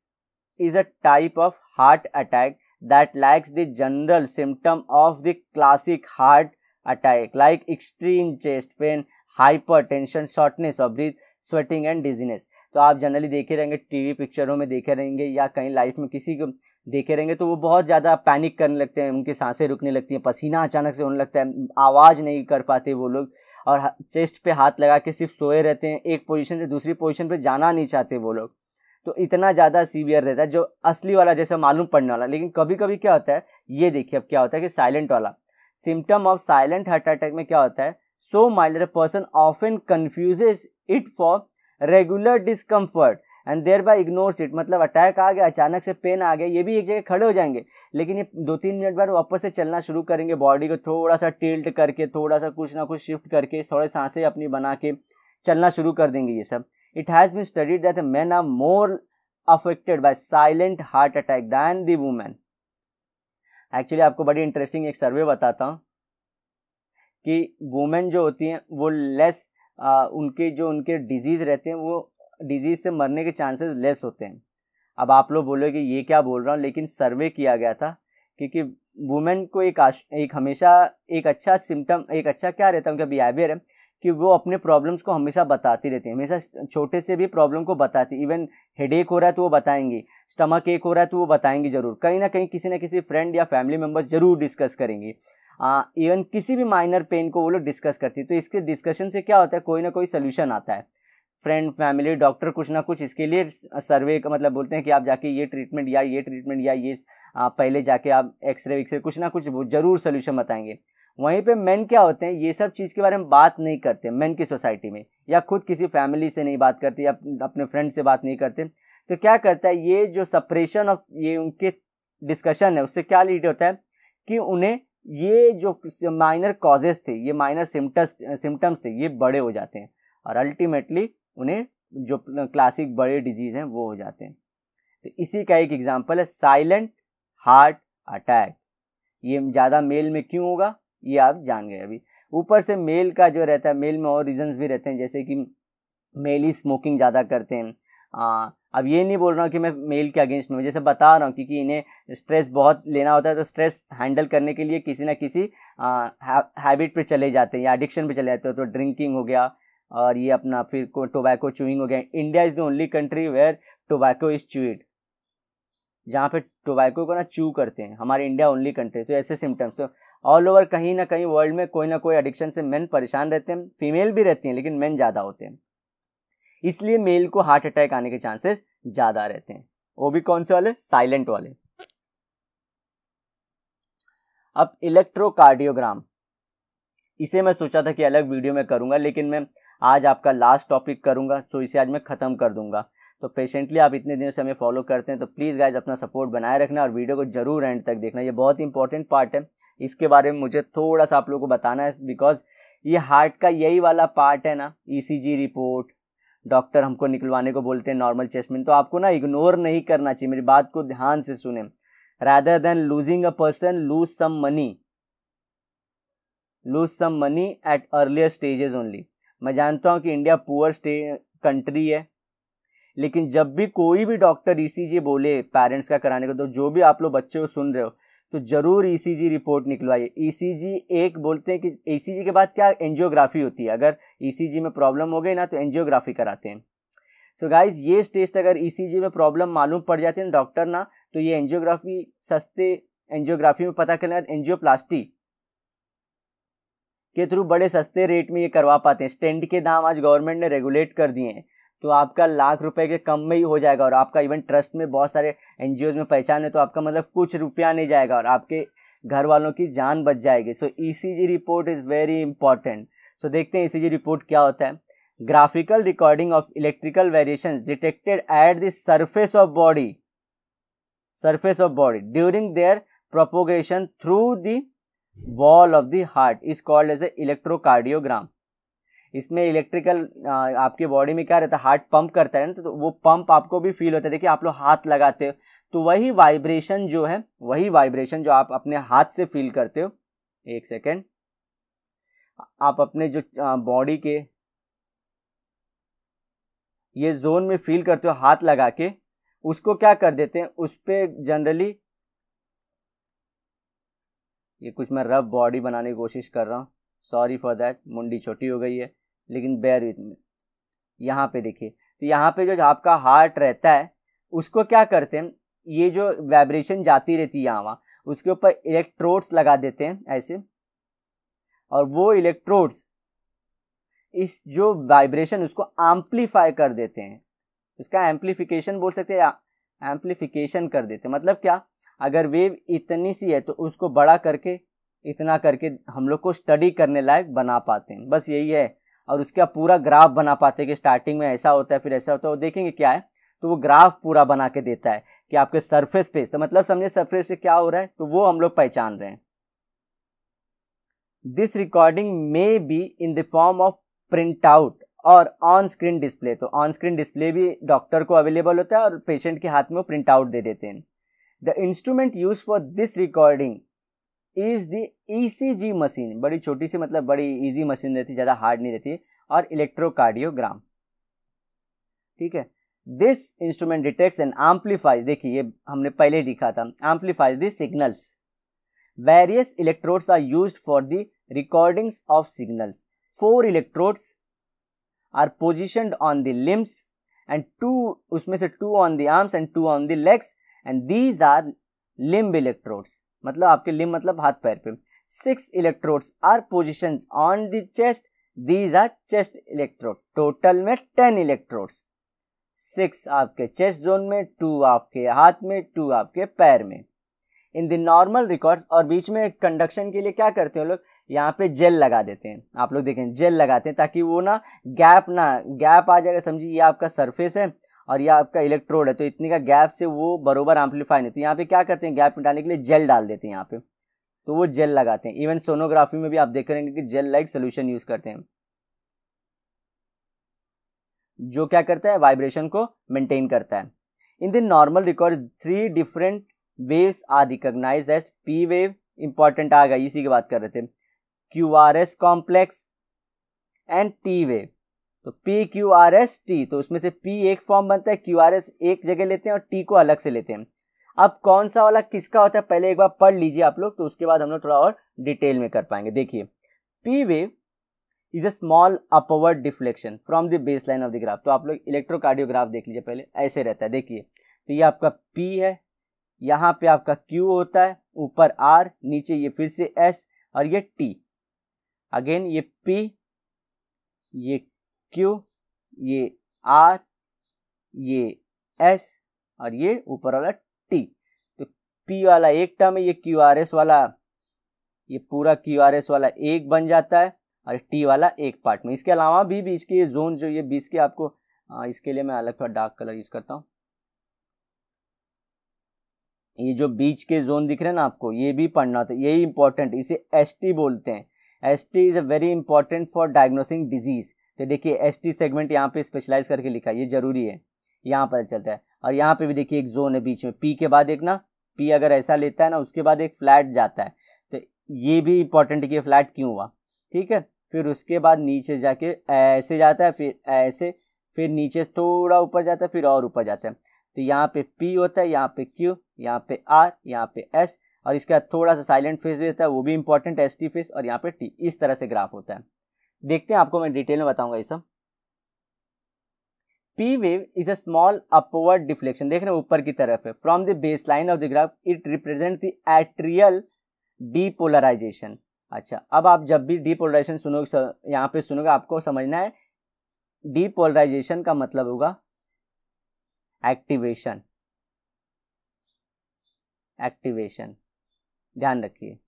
is a type of heart attack that lacks the general symptom of the classic heart attack like extreme chest pain hypertension shortness और ब्रीथ स्वेटिंग एंड डिजीनेस तो आप जनरली देखे रहेंगे टीवी पिक्चरों में देखे रहेंगे या कहीं लाइफ में किसी को देखे रहेंगे तो वो बहुत ज़्यादा पैनिक करने लगते हैं उनकी सांसें रुकने लगती हैं पसीना अचानक से होने लगता है आवाज़ नहीं कर पाते वो लोग और चेस्ट पे हाथ लगा के सिर्फ सोए रहते हैं एक पोजीशन से दूसरी पोजीशन पे जाना नहीं चाहते वो लोग तो इतना ज़्यादा सीवियर रहता है जो असली वाला जैसा मालूम पड़ने वाला लेकिन कभी कभी क्या होता है ये देखिए अब क्या होता है कि साइलेंट वाला symptom of silent heart attack में क्या होता है So mild person of often confuses it for regular discomfort and thereby ignores it मतलब अटैक आ गया अचानक से पेन आ गया ये भी एक जगह खड़े हो जाएंगे लेकिन ये दो तीन मिनट बाद वापस से चलना शुरू करेंगे बॉडी को थोड़ा सा टिल्ट करके थोड़ा सा कुछ ना कुछ शिफ्ट करके थोड़े सांसें अपनी बना के चलना शुरू कर देंगे ये सब it has been studied that man are more affected by silent heart attack than the actually आपको बड़ी इंटरेस्टिंग एक सर्वे बताता हूँ कि वुमेन जो होती हैं वो लेस आ, उनके जो उनके डिजीज़ रहते हैं वो डिजीज़ से मरने के चांसेस लेस होते हैं अब आप लोग बोलोगे ये क्या बोल रहा हूँ लेकिन सर्वे किया गया था क्योंकि वुमेन को एक आश, एक हमेशा एक अच्छा सिम्टम एक अच्छा क्या रहता है उनका बिहेवियर है कि वो अपने प्रॉब्लम्स को हमेशा बताती रहती है हमेशा छोटे से भी प्रॉब्लम को बताती इवन हेड एक हो रहा है तो वो बताएंगी स्टमक एक हो रहा है तो वो बताएंगी ज़रूर कहीं ना कहीं किसी ना किसी फ्रेंड या फैमिली मेम्बर्स ज़रूर डिस्कस करेंगी इवन किसी भी माइनर पेन को वो लोग डिस्कस करती है तो इसके डिस्कशन से क्या होता है कोई ना कोई सोल्यूशन आता है फ्रेंड फैमिली डॉक्टर कुछ ना कुछ इसके लिए सर्वे का मतलब बोलते हैं कि आप जाके ये ट्रीटमेंट या ये ट्रीटमेंट या ये पहले जाके आप एक्सरे विक्सरे कुछ ना कुछ जरूर सोल्यूशन बताएंगे वहीं पे मेन क्या होते हैं ये सब चीज़ के बारे में बात नहीं करते मेन की सोसाइटी में या खुद किसी फैमिली से नहीं बात करते या अपने फ्रेंड से बात नहीं करते तो क्या करता है ये जो सपरेशन ऑफ ये उनके डिस्कशन है उससे क्या लीड होता है कि उन्हें ये जो माइनर कॉजेज थे ये माइनर सिम्टम्स सिम्टम्स थे ये बड़े हो जाते हैं और अल्टीमेटली उन्हें जो क्लासिक बड़े डिजीज़ हैं वो हो जाते हैं तो इसी का एक एग्जाम्पल है साइलेंट हार्ट अटैक ये ज़्यादा मेल में क्यों होगा ये आप जान गए अभी ऊपर से मेल का जो रहता है मेल में और रीजंस भी रहते हैं जैसे कि मेल ही स्मोकिंग ज़्यादा करते हैं आ, अब ये नहीं बोल रहा हूँ कि मैं मेल के अगेंस्ट में जैसे बता रहा हूँ क्योंकि इन्हें स्ट्रेस बहुत लेना होता है तो स्ट्रेस हैंडल करने के लिए किसी ना किसी हैबिट पे चले जाते हैं या एडिक्शन पे चले जाते हैं तो ड्रिंकिंग हो गया और ये अपना फिर टोबैको चूइंग हो गया India is the only country where tobacco is chewed जहाँ पे टोबैको को ना चू करते हैं हमारे इंडिया ओनली कंट्री तो ऐसे सिम्टम्स तो ऑल ओवर कहीं ना कहीं वर्ल्ड में कोई ना कोई एडिक्शन से मेन परेशान रहते हैं फीमेल भी रहती हैं लेकिन मेन ज़्यादा होते हैं इसलिए मेल को हार्ट अटैक आने के चांसेस ज़्यादा रहते हैं वो भी कौन से वाले साइलेंट वाले अब इलेक्ट्रोकार्डियोग्राम इसे मैं सोचा था कि अलग वीडियो में करूँगा लेकिन मैं आज आपका लास्ट टॉपिक करूँगा तो इसे आज मैं ख़त्म कर दूंगा तो पेशेंटली आप इतने दिनों से हमें फॉलो करते हैं तो प्लीज़ गाइज अपना सपोर्ट बनाए रखना और वीडियो को जरूर एंड तक देखना ये बहुत इंपॉर्टेंट पार्ट है इसके बारे में मुझे थोड़ा सा आप लोगों को बताना है बिकॉज ये हार्ट का यही वाला पार्ट है ना ई रिपोर्ट डॉक्टर हमको निकलवाने को बोलते हैं नॉर्मल चेस्ट में तो आपको ना इग्नोर नहीं करना चाहिए मेरी बात को ध्यान से सुने rather than losing a person lose some money lose some money at earlier stages only मैं जानता हूँ कि इंडिया पुअर स्टे कंट्री है लेकिन जब भी कोई भी डॉक्टर ई e बोले पेरेंट्स का कराने का तो जो भी आप लोग बच्चे को सुन रहे हो तो ज़रूर ई रिपोर्ट निकलवाइए ई e एक बोलते हैं कि ई e के बाद क्या एनजियोग्राफी होती है अगर ई में प्रॉब्लम हो गई ना तो एनजियोग्राफी कराते हैं सो so गाइज ये स्टेज तक अगर ई में प्रॉब्लम मालूम पड़ जाती है ना डॉक्टर ना तो ये एनजियोग्राफी सस्ते एनजियोग्राफी में पता करने एनजियोप्लास्टी के थ्रू बड़े सस्ते रेट में ये करवा पाते हैं स्टेंड के दाम आज गवर्नमेंट ने रेगुलेट कर दिए हैं तो आपका लाख रुपए के कम में ही हो जाएगा और आपका इवन ट्रस्ट में बहुत सारे एन में पहचान है तो आपका मतलब कुछ रुपया नहीं जाएगा और आपके घर वालों की जान बच जाएगी सो ई report is very important so देखते हैं ई e रिपोर्ट क्या होता है graphical recording of electrical variation detected at the surface of body surface of body during their propagation through the wall of the heart is called as a electrocardiogram इसमें electrical आपके body में क्या रहता है heart pump करता है ना तो वो पंप आपको भी फील होता है देखिए आप लोग हाथ लगाते हो तो वही वाइब्रेशन जो है वही वाइब्रेशन जो आप अपने हाथ से फील करते हो एक सेकेंड आप अपने जो बॉडी के ये जोन में फील करते हो हाथ लगा के उसको क्या कर देते हैं उस पर जनरली ये कुछ मैं रफ बॉडी बनाने की कोशिश कर रहा हूँ सॉरी फॉर दैट मुंडी छोटी हो गई है लेकिन बैर विथ में यहाँ पे देखिए तो यहाँ पे जो आपका हार्ट रहता है उसको क्या करते हैं ये जो वाइब्रेशन जाती रहती है यहाँ वहाँ उसके ऊपर इलेक्ट्रोड्स लगा देते हैं ऐसे और वो इलेक्ट्रोड्स इस जो वाइब्रेशन उसको एम्पलीफाई कर देते हैं इसका एम्पलीफिकेशन बोल सकते हैं एम्पलीफिकेशन कर देते हैं मतलब क्या अगर वेव इतनी सी है तो उसको बड़ा करके इतना करके हम लोग को स्टडी करने लायक बना पाते हैं बस यही है और उसका पूरा ग्राफ बना पाते हैं कि स्टार्टिंग में ऐसा होता है फिर ऐसा होता है वो देखेंगे क्या है तो वो ग्राफ पूरा बना के देता है कि आपके सरफेस पे तो मतलब समझे सरफेस से क्या हो रहा है तो वो हम लोग पहचान रहे हैं this recording may be in the form of print out और ऑन स्क्रीन डिस्प्ले तो ऑन स्क्रीन डिस्प्ले भी डॉक्टर को अवेलेबल होता है और पेशेंट के हाथ में वो प्रिंट आउट दे देते हैं the instrument use for this recording is the ECG e machine बड़ी छोटी सी मतलब बड़ी इजी मशीन रहती ज़्यादा हार्ड नहीं रहती और इलेक्ट्रोकार्डियोग्राम ठीक है this instrument detect and amplifies देखिए ये हमने पहले लिखा था amplifies the signals various electrodes are use for the recordings of signals four electrodes are position on the limbs and two उसमें से two on the arms and two on the legs and these are limb electrodes मतलब आपके limb मतलब हाथ पैर पे six electrodes are position on the chest these are chest electrode total में ten electrodes six आपके चेस्ट जोन में two आपके हाथ में टू आपके पैर में इन द नॉर्मल रिकॉर्ड्स और बीच में कंडक्शन के लिए क्या करते हैं लोग यहाँ पे जेल लगा देते हैं आप लोग देखें जेल लगाते हैं ताकि वो ना गैप ना गैप आ जाएगा समझिए ये आपका सरफेस है और यह आपका इलेक्ट्रोड है तो इतने का गैप से वो बरोबर एम्पलीफाई नहीं तो यहाँ पे क्या करते हैं गैप मिटाने के लिए जेल डाल देते हैं यहाँ पे तो वो जेल लगाते हैं इवन सोनोग्राफी में भी आप देख रहे कि जेल लाइक सोल्यूशन यूज़ करते हैं जो क्या करता है वाइब्रेशन को मेंटेन करता है in the normal record three different waves are recognize as P wave important आ गया इसी की बात कर रहे थे Q R S complex and T wave तो P Q R S T तो उसमें से पी एक फॉर्म बनता है क्यू आर एस एक जगह लेते हैं और टी को अलग से लेते हैं अब कौन सा वाला किसका होता है पहले एक बार पढ़ लीजिए आप लोग तो उसके बाद हम लोग थोड़ा और डिटेल में कर पाएंगे देखिए P wave is a small upward deflection from the base line of the graph तो आप लोग इलेक्ट्रोकार्डियोग्राफ देख लीजिए पहले ऐसे रहता है देखिए तो ये आपका पी है यहाँ पे आपका क्यू होता है ऊपर आर नीचे ये फिर से एस और ये टी अगेन ये पी ये क्यू ये आर ये एस और ये ऊपर वाला टी तो पी वाला एक टर्म है ये क्यू आर एस वाला ये पूरा क्यू आर एस वाला एक बन जाता है और टी वाला एक पार्ट में इसके अलावा भी बीच के ये जोन जो ये बीच के आपको आ, इसके लिए मैं अलग थोड़ा डार्क कलर यूज़ करता हूँ ये जो बीच के जोन दिख रहे हैं ना आपको ये भी पढ़ना होता है यही इंपॉर्टेंट इसे एस बोलते हैं S is a very important for diagnosing disease तो देखिए एस टी सेगमेंट यहाँ पे स्पेशलाइज करके लिखा है ये जरूरी है यहाँ पता चलता है और यहाँ पे भी देखिए एक जोन है बीच में पी के बाद एक ना पी अगर ऐसा लेता है ना उसके बाद एक फ्लैट जाता है तो ये भी इंपॉर्टेंट है कि फ्लैट क्यों हुआ ठीक है फिर उसके बाद नीचे जाके ऐसे जाता है फिर ऐसे फिर नीचे थोड़ा ऊपर जाता है फिर और ऊपर जाता है तो यहाँ पे पी होता है यहाँ पे क्यू यहाँ पे आर यहाँ पे एस और इसका थोड़ा सा साइलेंट फेस भी होता है वो भी इंपॉर्टेंट एस टी फेस और यहाँ पे टी इस तरह से ग्राफ होता है देखते हैं आपको मैं डिटेल में बताऊंगा ये सब P wave is a small upward deflection देख रहे हैं ऊपर की तरफ है from the base line of the graph it represent the atrial depolarization अच्छा अब आप जब भी डीपोलराइजेशन सुनोगे यहाँ पे सुनोगे आपको समझना है डीपोलराइजेशन का मतलब होगा एक्टिवेशन एक्टिवेशन ध्यान रखिए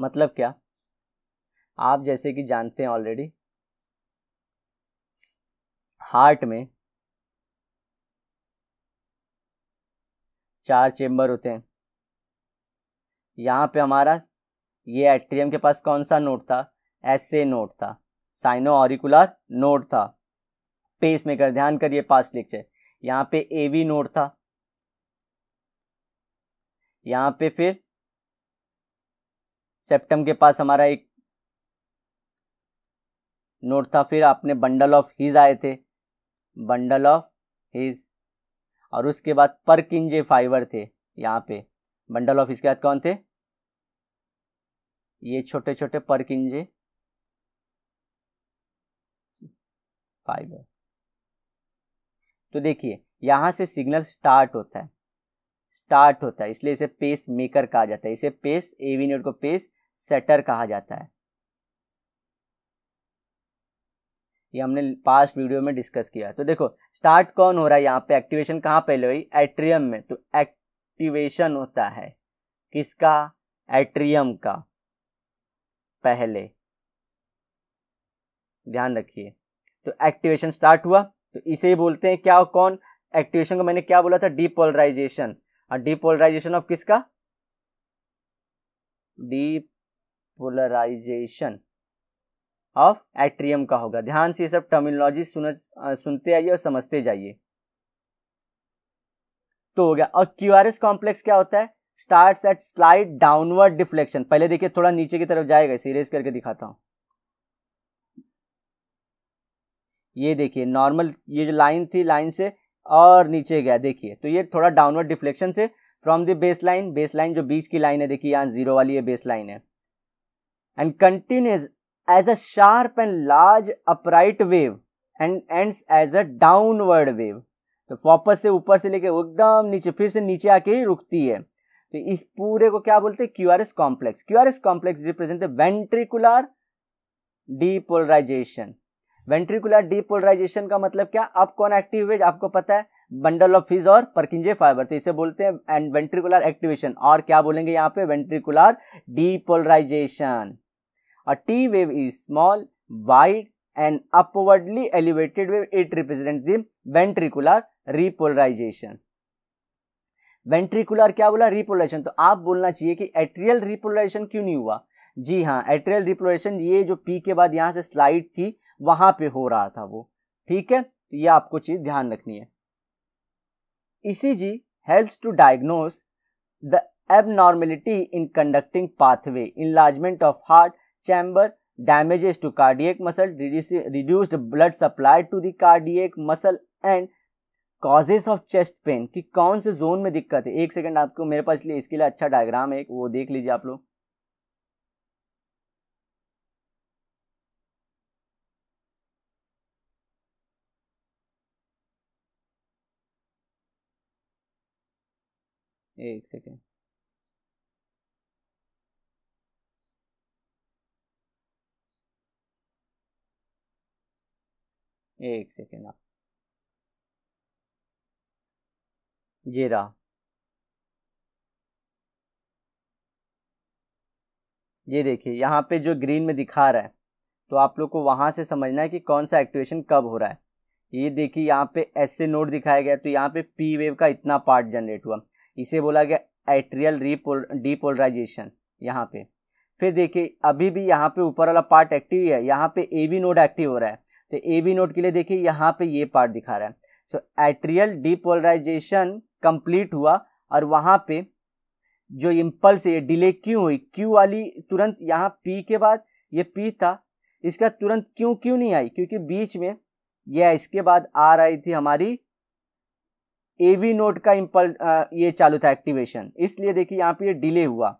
मतलब क्या आप जैसे कि जानते हैं ऑलरेडी हार्ट में चार चेम्बर होते हैं यहाँ पे हमारा ये एट्रियम के पास कौन सा नोट था एस ए नोट था साइनो ऑरिकुलर नोट था पेस मेकर ध्यान करिए पास्ट लेक्चर यहाँ पे ए वी नोट था यहाँ पे फिर सेप्टम के पास हमारा एक नोट था फिर आपने बंडल ऑफ हीज आए थे बंडल ऑफ हीज और उसके बाद पर किंजे फाइबर थे यहाँ पे बंडल ऑफ इसके बाद कौन थे ये छोटे छोटे पर किंजे फाइबर तो देखिए यहां से सिग्नल स्टार्ट होता है स्टार्ट होता है इसलिए इसे पेस मेकर कहा जाता है इसे पेस एविन्यूट को पेस सेटर कहा जाता है ये हमने पास्ट वीडियो में डिस्कस किया तो देखो स्टार्ट कौन हो रहा है यहाँ पे एक्टिवेशन कहाँ पहले हुई एट्रियम में तो एक्टिवेशन होता है किसका एट्रियम का पहले ध्यान रखिए तो एक्टिवेशन स्टार्ट हुआ तो इसे ही बोलते हैं क्या कौन एक्टिवेशन को मैंने क्या बोला था डिपोलराइजेशन और डीपोलराइजेशन ऑफ किसका डीपोलराइजेशन ऑफ एट्रियम का होगा ध्यान से ये सब टर्मिनोलॉजी सुन सुनते आइए और समझते जाइए तो हो गया और क्यूआरएस कॉम्प्लेक्स क्या होता है start at slide downward deflection पहले देखिए थोड़ा नीचे की तरफ जाएगा इसे करके दिखाता हूं ये देखिए नॉर्मल ये जो लाइन थी लाइन से और नीचे गया देखिए तो ये थोड़ा डाउनवर्ड डिफ्लेक्शन से from the base line base line जो बीच की लाइन है देखिए यहाँ जीरो वाली ये बेस लाइन है and continues as a sharp and large upright wave and ends as a downward wave तो वापस से ऊपर से लेके एकदम नीचे फिर से नीचे आके ही रुकती है तो इस पूरे को क्या बोलते हैं Q R S complex Q R S complex represent ventricular depolarization ventricular depolarization का मतलब क्या अब कौन एक्टिव हुए आपको पता है बंडल ऑफ फिज और परकिंजे फाइबर तो इसे बोलते हैं एंड वेंट्रिकुलर एक्टिवेशन और क्या बोलेंगे यहाँ पे वेंट्रिकुलर डीपोलराइजेशन और T wave is small wide and upwardly elevated wave it represent the ventricular repolarization ventricular क्या बोला रिपोलराइजेशन तो आप बोलना चाहिए कि एट्रियल रिपोलराइजेशन क्यों नहीं हुआ जी हाँ एट्रियल रिप्लोरेशन ये जो पी के बाद यहाँ से स्लाइड थी वहाँ पे हो रहा था वो ठीक है तो ये आपको चीज़ ध्यान रखनी है जी helps to diagnose the abnormality in conducting pathway enlargement of heart chamber damages to cardiac muscle reduced blood supply to the cardiac muscle and causes of chest pain कि कौन से जोन में दिक्कत है एक सेकंड आपको मेरे पास लिए इसके लिए अच्छा डायग्राम है वो देख लीजिए आप लोग एक सेकेंड एक सेकेंड आप ये ये देखिए यहाँ पे जो ग्रीन में दिखा रहा है तो आप लोग को वहाँ से समझना है कि कौन सा एक्टिवेशन कब हो रहा है ये देखिए यहाँ पे ऐसे नोड दिखाया गया तो यहाँ पे पी वेव का इतना पार्ट जनरेट हुआ इसे बोला गया एट्रियल रिपोल डिपोलराइजेशन यहाँ पे फिर देखिए अभी भी यहाँ पे ऊपर वाला पार्ट एक्टिव ही है यहाँ पे ए वी नोड एक्टिव हो रहा है तो ए वी नोड के लिए देखिए यहाँ पे ये पार्ट दिखा रहा है सो एट्रियल डिपोलराइजेशन कंप्लीट हुआ और वहाँ पे जो इम्पल्स है ये डिले क्यों हुई क्यू वाली तुरंत यहाँ पी के बाद ये पी था इसका तुरंत क्यों क्यों नहीं आई क्योंकि बीच में यह इसके बाद आ रही थी हमारी ए वी नोट का इम्पल ये चालू था एक्टिवेशन इसलिए देखिए यहाँ पे ये डिले हुआ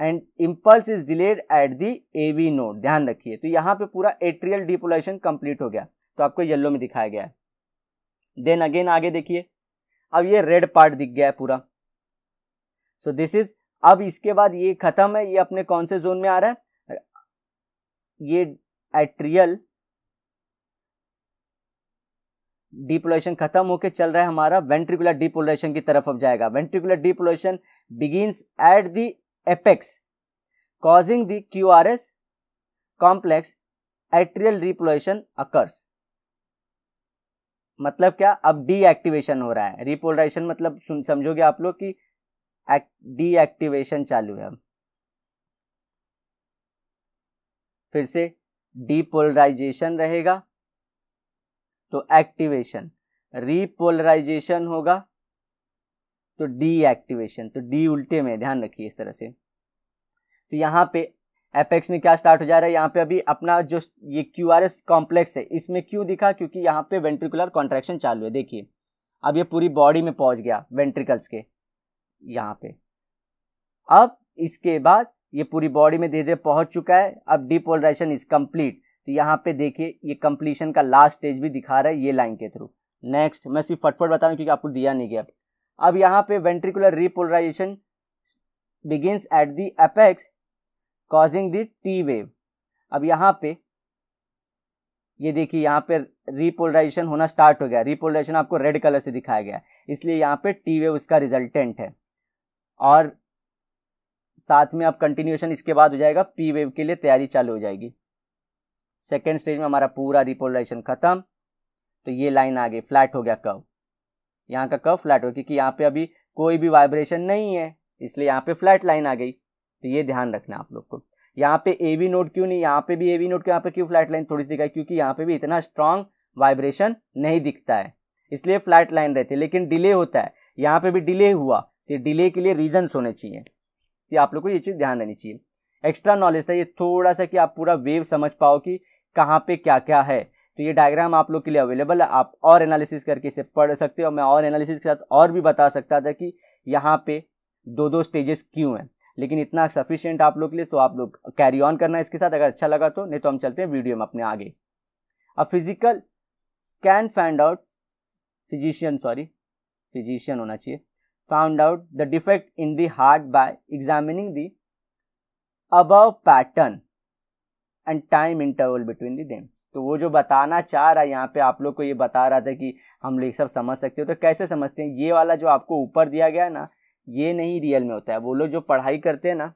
and impulse is delayed at the A V node ध्यान रखिए तो यहाँ पे पूरा एट्रियल डिपोलाइजेशन कंप्लीट हो गया तो आपको येल्लो में दिखाया गया है देन अगेन आगे देखिए अब ये रेड पार्ट दिख गया है पूरा सो दिस इज अब इसके बाद ये खत्म है ये अपने कौन से जोन में आ रहा है ये एट्रियल डीपोलाइजेशन खत्म होकर चल रहा है हमारा वेंट्रिकुलर डीपोलाइजेशन की तरफ अब जाएगा ventricular depolarization begin at the apex causing Q R S complex atrial repolarization occurs मतलब क्या अब डीएक्टिवेशन हो रहा है रिपोलराइजेशन मतलब समझोगे आप लोग कि डीएक्टिवेशन चालू है फिर से डीपोलराइजेशन रहेगा तो एक्टिवेशन रीपोलराइजेशन होगा तो डी एक्टिवेशन तो डी उल्टे में ध्यान रखिए इस तरह से तो यहाँ पे एपेक्स में क्या स्टार्ट हो जा रहा है यहाँ पे अभी अपना जो ये क्यू आर एस कॉम्प्लेक्स है इसमें क्यों दिखा क्योंकि यहाँ पे वेंट्रिकुलर कॉन्ट्रैक्शन चालू है देखिए अब ये पूरी बॉडी में पहुँच गया वेंट्रिकल्स के यहाँ पे अब इसके बाद ये पूरी बॉडी में धीरे धीरे पहुँच चुका है अब डीपोलराइजेशन इज कम्प्लीट तो यहाँ पे देखिए ये कंप्लीशन का लास्ट स्टेज भी दिखा रहा है ये लाइन के थ्रू नेक्स्ट मैं सिर्फ फटफट बता रहा क्योंकि आपको दिया नहीं गया अब यहाँ पे ventricular repolarization begins at the apex causing the T wave अब यहाँ पे ये देखिए यहाँ पे रिपोलराइजेशन होना स्टार्ट हो गया रिपोलराइजेशन आपको रेड कलर से दिखाया गया इसलिए यहाँ पे टी वेव उसका रिजल्टेंट है और साथ में आप कंटिन्यूएशन इसके बाद हो जाएगा पी वेव के लिए तैयारी चालू हो जाएगी सेकेंड स्टेज में हमारा पूरा रिपोलराइजेशन खत्म तो ये लाइन आ गई फ्लैट हो गया कव यहाँ का कव फ्लैट हो गया क्योंकि यहाँ पे अभी कोई भी वाइब्रेशन नहीं है इसलिए यहाँ पे फ्लैट लाइन आ गई तो ये ध्यान रखना आप लोग को यहाँ पे ए वी नोट क्यों नहीं यहाँ पे भी ए वी नोट यहाँ पे क्यों फ्लैट लाइन थोड़ी सी दिखाई क्योंकि यहाँ पे भी इतना स्ट्रांग वाइब्रेशन नहीं दिखता है इसलिए फ्लैट लाइन रहती है लेकिन डिले होता है यहाँ पे भी डिले हुआ तो डिले के लिए रीजन्स होने चाहिए तो आप लोग को ये चीज़ ध्यान देनी चाहिए एक्स्ट्रा नॉलेज था ये थोड़ा सा कि आप पूरा वेव समझ पाओ कि कहाँ पे क्या क्या है तो ये डायग्राम आप लोग के लिए अवेलेबल है आप और एनालिसिस करके इसे पढ़ सकते हो मैं और एनालिसिस के साथ और भी बता सकता था कि यहाँ पे दो दो स्टेजेस क्यों हैं लेकिन इतना सफिशियंट आप लोग के लिए तो आप लोग कैरी ऑन करना इसके साथ अगर अच्छा लगा तो नहीं तो हम चलते हैं वीडियो में अपने आगे अब physical can find out physician sorry physician होना चाहिए found out the defect in the heart by examining the above pattern and time interval between the them तो वो जो बताना चाह रहा है यहाँ पे आप लोग को ये बता रहा था कि हम लोग सब समझ सकते हो तो कैसे समझते हैं ये वाला जो आपको ऊपर दिया गया है ना ये नहीं रियल में होता है वो लोग जो पढ़ाई करते हैं ना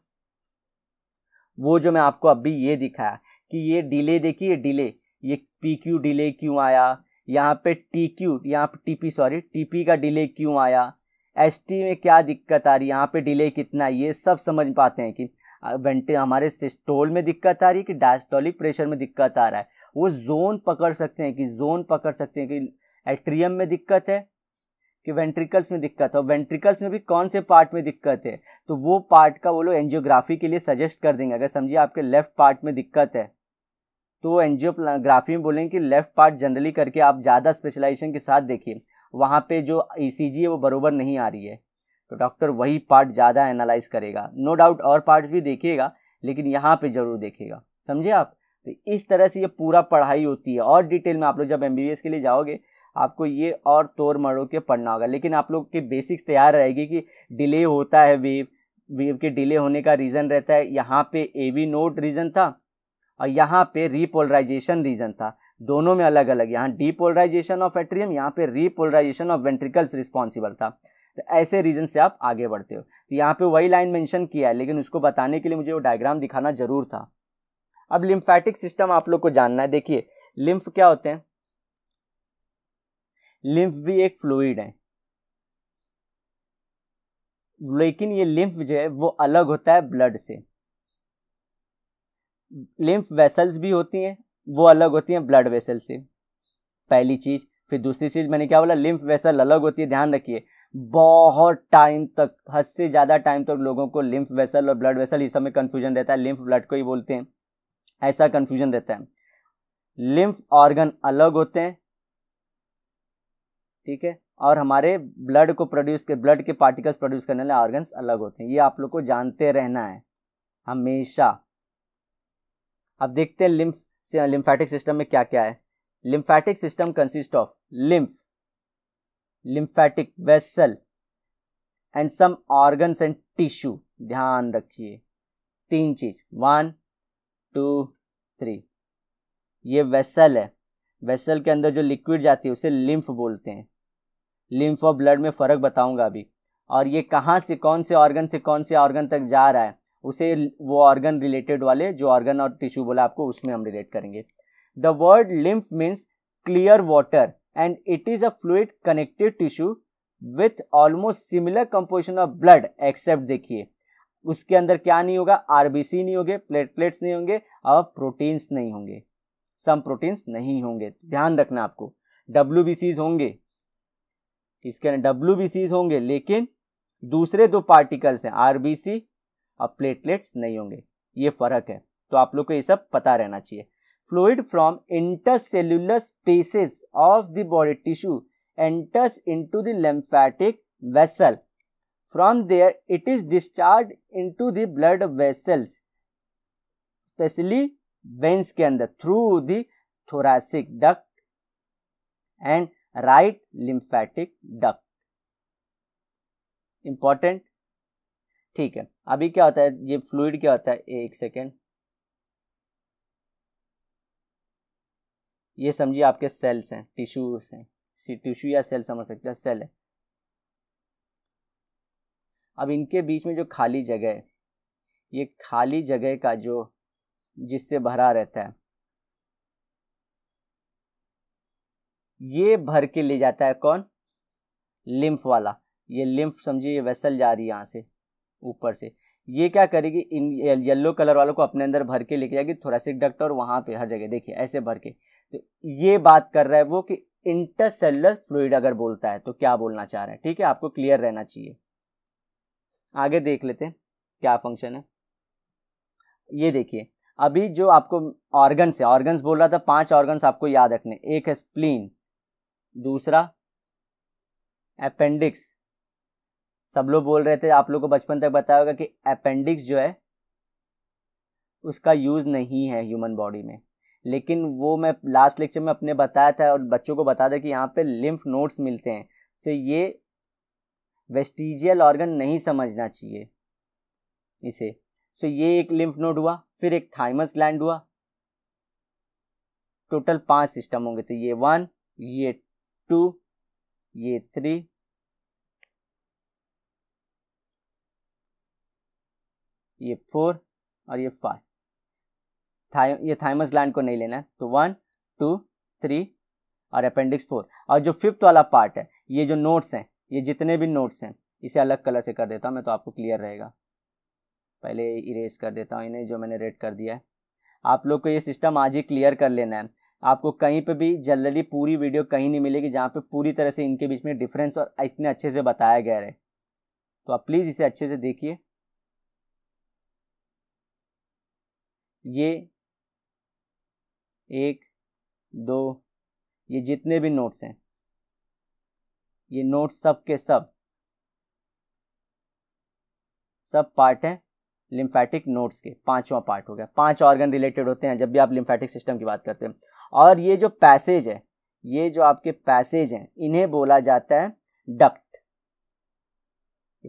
वो जो मैं आपको अभी ये दिखाया कि ये डिले देखिए डिले ये पी क्यू डिले क्यों आया यहाँ पे टी क्यू यहाँ पे T P sorry T P का डिले क्यों आया एस टी में क्या दिक्कत आ रही है यहाँ पे डिले कितना ये सब समझ पाते हैं कि वेंटे हमारे सिस्टोल में दिक्कत आ रही है कि डायस्टोलिक प्रेशर में दिक्कत आ रहा है वो जोन पकड़ सकते हैं कि जोन पकड़ सकते हैं कि एट्रियम में दिक्कत है कि वेंट्रिकल्स में दिक्कत है और वेंट्रिकल्स में भी कौन से पार्ट में दिक्कत है तो वो पार्ट का वो लोग एनजियोग्राफी के लिए सजेस्ट कर देंगे अगर समझिए आपके लेफ्ट पार्ट में दिक्कत है तो एनजियोग्राफी में बोलेंगे कि लेफ्ट पार्ट जनरली करके आप ज़्यादा स्पेशलाइजेशन के साथ देखिए वहाँ पे जो ई e है वो बरोबर नहीं आ रही है तो डॉक्टर वही पार्ट ज़्यादा एनालाइज करेगा नो no डाउट और पार्ट्स भी देखेगा लेकिन यहाँ पे ज़रूर देखेगा समझे आप तो इस तरह से ये पूरा पढ़ाई होती है और डिटेल में आप लोग जब एम के लिए जाओगे आपको ये और तोड़ मड़ो के पढ़ना होगा लेकिन आप लोग के बेसिक्स तैयार रहेगी कि डिले होता है वेव वेव के डिले होने का रीज़न रहता है यहाँ पे ए वी नोट रीज़न था और यहाँ पे रीपोलराइजेशन रीज़न था दोनों में अलग अलग यहाँ डीपोलराइजेशन ऑफ एट्रियम यहाँ पे रीपोलराइजेशन ऑफ वेंट्रिकल्स रिस्पॉन्सिबल था तो ऐसे रीज़न से आप आगे बढ़ते हो तो यहाँ पे वही लाइन मेंशन किया है लेकिन उसको बताने के लिए मुझे वो डायग्राम दिखाना ज़रूर था अब लिम्फैटिक सिस्टम आप लोग को जानना है देखिए लिम्फ क्या होते हैं लिम्फ भी एक फ्लूड है लेकिन ये लिम्फ जो है वो अलग होता है ब्लड से लिम्फ वेसल्स भी होती हैं वो अलग होती हैं ब्लड वेसल से पहली चीज़ फिर दूसरी चीज़ मैंने क्या बोला लिम्फ वेसल अलग होती है ध्यान रखिए बहुत टाइम तक हद से ज़्यादा टाइम तक लोगों को लिम्फ वेसल और ब्लड वेसल इस सब में कन्फ्यूजन रहता है लिम्फ ब्लड को ही बोलते हैं ऐसा कन्फ्यूजन रहता है लिम्फ ऑर्गन अलग होते हैं ठीक है और हमारे ब्लड को प्रोड्यूस के ब्लड के पार्टिकल्स प्रोड्यूस करने वाले ऑर्गन्स अलग होते हैं ये आप लोग को जानते रहना है हमेशा अब देखते हैं लिम्फ लिम्फेटिक सिस्टम में क्या क्या है lymphatic system consist of lymph lymphatic vessel and some organs and tissue ध्यान रखिए तीन चीज वन टू थ्री ये वेसल है वेसल के अंदर जो लिक्विड जाती है उसे लिम्फ बोलते हैं लिम्फ और ब्लड में फ़र्क बताऊंगा अभी और ये कहाँ से कौन से ऑर्गन से कौन से ऑर्गन तक जा रहा है उसे वो ऑर्गन रिलेटेड वाले जो ऑर्गन और टिश्यू बोला आपको उसमें हम रिलेट करेंगे the word lymph means clear water and it is a fluid connective tissue with almost similar composition of blood except देखिए उसके अंदर क्या नहीं होगा आरबीसी नहीं होंगे प्लेटलेट्स नहीं होंगे और प्रोटीन्स नहीं होंगे सम प्रोटीन्स नहीं होंगे ध्यान रखना आपको डब्ल्यू होंगे इसके अंदर डब्ल्यू होंगे लेकिन दूसरे दो पार्टिकल्स हैं आरबीसी और प्लेटलेट्स नहीं होंगे ये फ़र्क है तो आप लोग को ये सब पता रहना चाहिए fluid from intercellular spaces of the body tissue enters into the lymphatic vessel from there it is discharge into the blood vessels specially veins के अंदर through the duct and right lymphatic duct important ठीक है अभी क्या होता है ये fluid क्या होता है एक सेकेंड ये समझिए आपके सेल्स हैं टिश्यूज हैं टिश्यू या सेल समझ सकते हैं सेल है अब इनके बीच में जो खाली जगह है ये खाली जगह का जो जिससे भरा रहता है ये भर के ले जाता है कौन लिम्फ वाला ये लिम्फ समझिए ये वेसल जा रही है यहाँ से ऊपर से ये क्या करेगी इन येलो कलर वालों को अपने अंदर भर के लेके जाएगी थोड़ा सा डक्ट और वहाँ पे हर जगह देखिए ऐसे भर के तो ये बात कर रहा है वो कि इंटरसेलर फ्लूड अगर बोलता है तो क्या बोलना चाह रहा है ठीक है आपको क्लियर रहना चाहिए आगे देख लेते हैं क्या फंक्शन है ये देखिए अभी जो आपको ऑर्गन्स है ऑर्गन्स बोल रहा था पांच ऑर्गन्स आपको याद रखने एक है स्प्लीन दूसरा अपेंडिक्स सब लोग बोल रहे थे आप लोग को बचपन तक बताया होगा कि अपेंडिक्स जो है उसका यूज़ नहीं है ह्यूमन बॉडी में लेकिन वो मैं लास्ट लेक्चर में अपने बताया था और बच्चों को बता दें कि यहाँ पे लिम्फ नोड्स मिलते हैं तो ये वेस्टिजियल ऑर्गन नहीं समझना चाहिए इसे तो ये एक लिम्फ नोड हुआ फिर एक थाइमस ग्लैंड हुआ टोटल पांच सिस्टम होंगे तो ये वन ये टू ये थ्री ये फोर और ये फाइव था ये थाइमस ग्लैंड को नहीं लेना है तो वन टू थ्री और अपेंडिक्स फोर और जो फिफ्थ वाला पार्ट है ये जो नोट्स हैं ये जितने भी नोट्स हैं इसे अलग कलर से कर देता हूँ मैं तो आपको क्लियर रहेगा पहले इरेज कर देता हूँ इन्हें जो मैंने रेड कर दिया है आप लोग को ये सिस्टम आज ही क्लियर कर लेना है आपको कहीं पे भी जनरली पूरी वीडियो कहीं नहीं मिलेगी जहाँ पे पूरी तरह से इनके बीच में डिफरेंस और इतने अच्छे से बताया गया है तो आप प्लीज़ इसे अच्छे से देखिए ये एक दो ये जितने भी नोट्स हैं ये नोट्स सब के सब सब पार्ट हैं लिम्फेटिक नोट्स के पांचवा पार्ट हो गया पांच ऑर्गन रिलेटेड होते हैं जब भी आप लिम्फेटिक सिस्टम की बात करते हैं और ये जो पैसेज है ये जो आपके पैसेज हैं इन्हें बोला जाता है डक्ट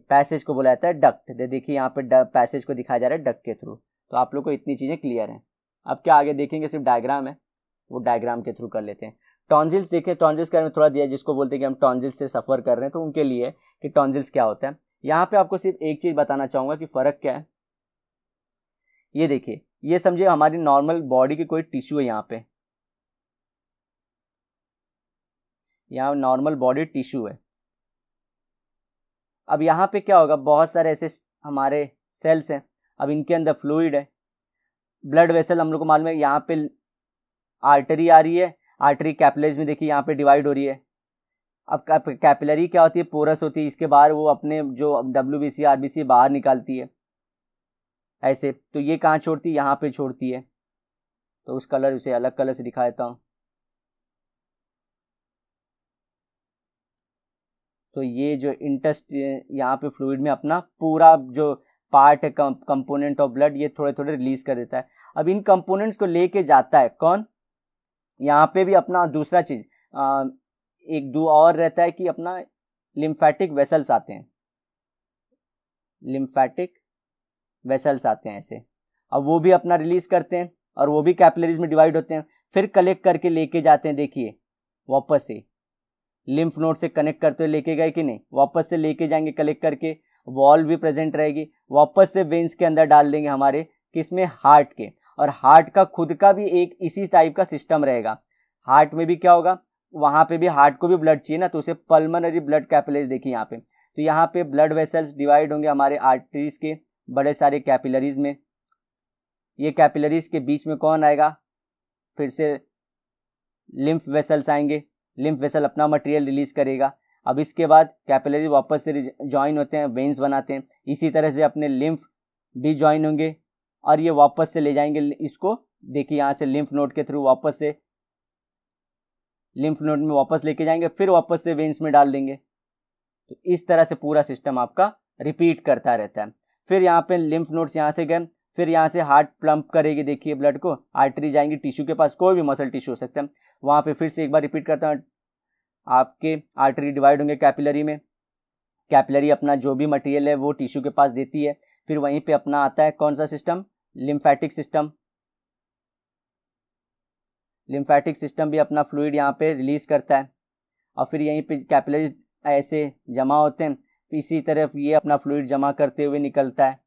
पैसेज को बोला जाता है डक्ट देखिए यहाँ पे पैसेज को दिखाया जा रहा है डक्ट के थ्रू तो आप लोग को इतनी चीज़ें क्लियर हैं अब क्या आगे देखेंगे सिर्फ डायग्राम है वो डायग्राम के थ्रू कर लेते हैं टॉन्जिल्स देखिए टॉन्जिल्स के बारे में थोड़ा दिया जिसको बोलते हैं कि हम टॉन्जिल्स से सफ़र कर रहे हैं तो उनके लिए कि टॉन्जिल्स क्या होता है यहाँ पे आपको सिर्फ एक चीज़ बताना चाहूँगा कि फ़र्क क्या है ये देखिए ये समझिए हमारी नॉर्मल बॉडी की कोई टिश्यू है यहाँ पे यहाँ नॉर्मल बॉडी टिश्यू है अब यहाँ पे क्या होगा बहुत सारे ऐसे हमारे सेल्स हैं अब इनके अंदर फ्लूइड है ब्लड वेसल हम लोग को मालूम है यहाँ पे आर्टरी आ रही है आर्टरी कैपिलरीज में देखिए यहाँ पे डिवाइड हो रही है अब कैपिलरी क्या होती है पोरस होती है इसके बाहर वो अपने जो W B C R B C बाहर निकालती है ऐसे तो ये कहाँ छोड़ती है यहाँ पे छोड़ती है तो उस कलर उसे अलग कलर से दिखा देता हूँ तो ये जो इंटस्ट यहाँ पे फ्लूड में अपना पूरा जो पार्ट है कंपोनेंट ऑफ ब्लड ये थोड़े थोड़े रिलीज कर देता है अब इन कंपोनेंट्स को लेके जाता है कौन यहाँ पे भी अपना दूसरा चीज़ एक दो और रहता है कि अपना लिम्फैटिक वेसल्स आते हैं लिम्फैटिक वेसल्स आते हैं ऐसे अब वो भी अपना रिलीज करते हैं और वो भी कैपिलरीज में डिवाइड होते हैं फिर कलेक्ट करके लेके जाते हैं देखिए वापस से लिम्फ नोड से कनेक्ट करते हुए लेके गए कि नहीं वापस से लेके जाएंगे कलेक्ट करके वॉल भी प्रेजेंट रहेगी वापस से वेंस के अंदर डाल देंगे हमारे किसमें हार्ट के और हार्ट का खुद का भी एक इसी टाइप का सिस्टम रहेगा हार्ट में भी क्या होगा वहाँ पे भी हार्ट को भी ब्लड चाहिए ना तो उसे पल्मनरी ब्लड कैपिलरीज देखिए यहाँ पे तो यहाँ पे ब्लड वेसल्स डिवाइड होंगे हमारे आर्टरीज के बड़े सारे कैपिलरीज में ये कैपिलरीज के बीच में कौन आएगा फिर से लिम्फ वेसल्स आएंगे लिम्फ वेसल अपना मटेरियल रिलीज करेगा अब इसके बाद कैपिलरी वापस से ज्वाइन होते हैं वेंस बनाते हैं इसी तरह से अपने लिम्फ भी ज्वाइन होंगे और ये वापस से ले जाएंगे इसको देखिए यहाँ से लिम्फ नोड के थ्रू वापस से लिम्फ नोड में वापस लेके जाएंगे फिर वापस से वेंस में डाल देंगे तो इस तरह से पूरा सिस्टम आपका रिपीट करता रहता है फिर यहाँ पे लिम्फ नोट्स यहाँ से गए फिर यहाँ से हार्ट प्लम्प करेगी देखिए ब्लड को आर्टरी जाएंगी टिश्यू के पास कोई भी मसल टिश्यू हो सकता है वहाँ पे फिर से एक बार रिपीट करता हूँ आपके आर्टरी डिवाइड होंगे कैपिलरी में कैपिलरी अपना जो भी मटेरियल है वो टिश्यू के पास देती है फिर वहीं पे अपना आता है कौन सा system lymphatic system lymphatic system भी अपना फ्लूड यहाँ पे रिलीज़ करता है और फिर यहीं पे कैपिलरी ऐसे जमा होते हैं इसी तरफ ये अपना फ्लूड जमा करते हुए निकलता है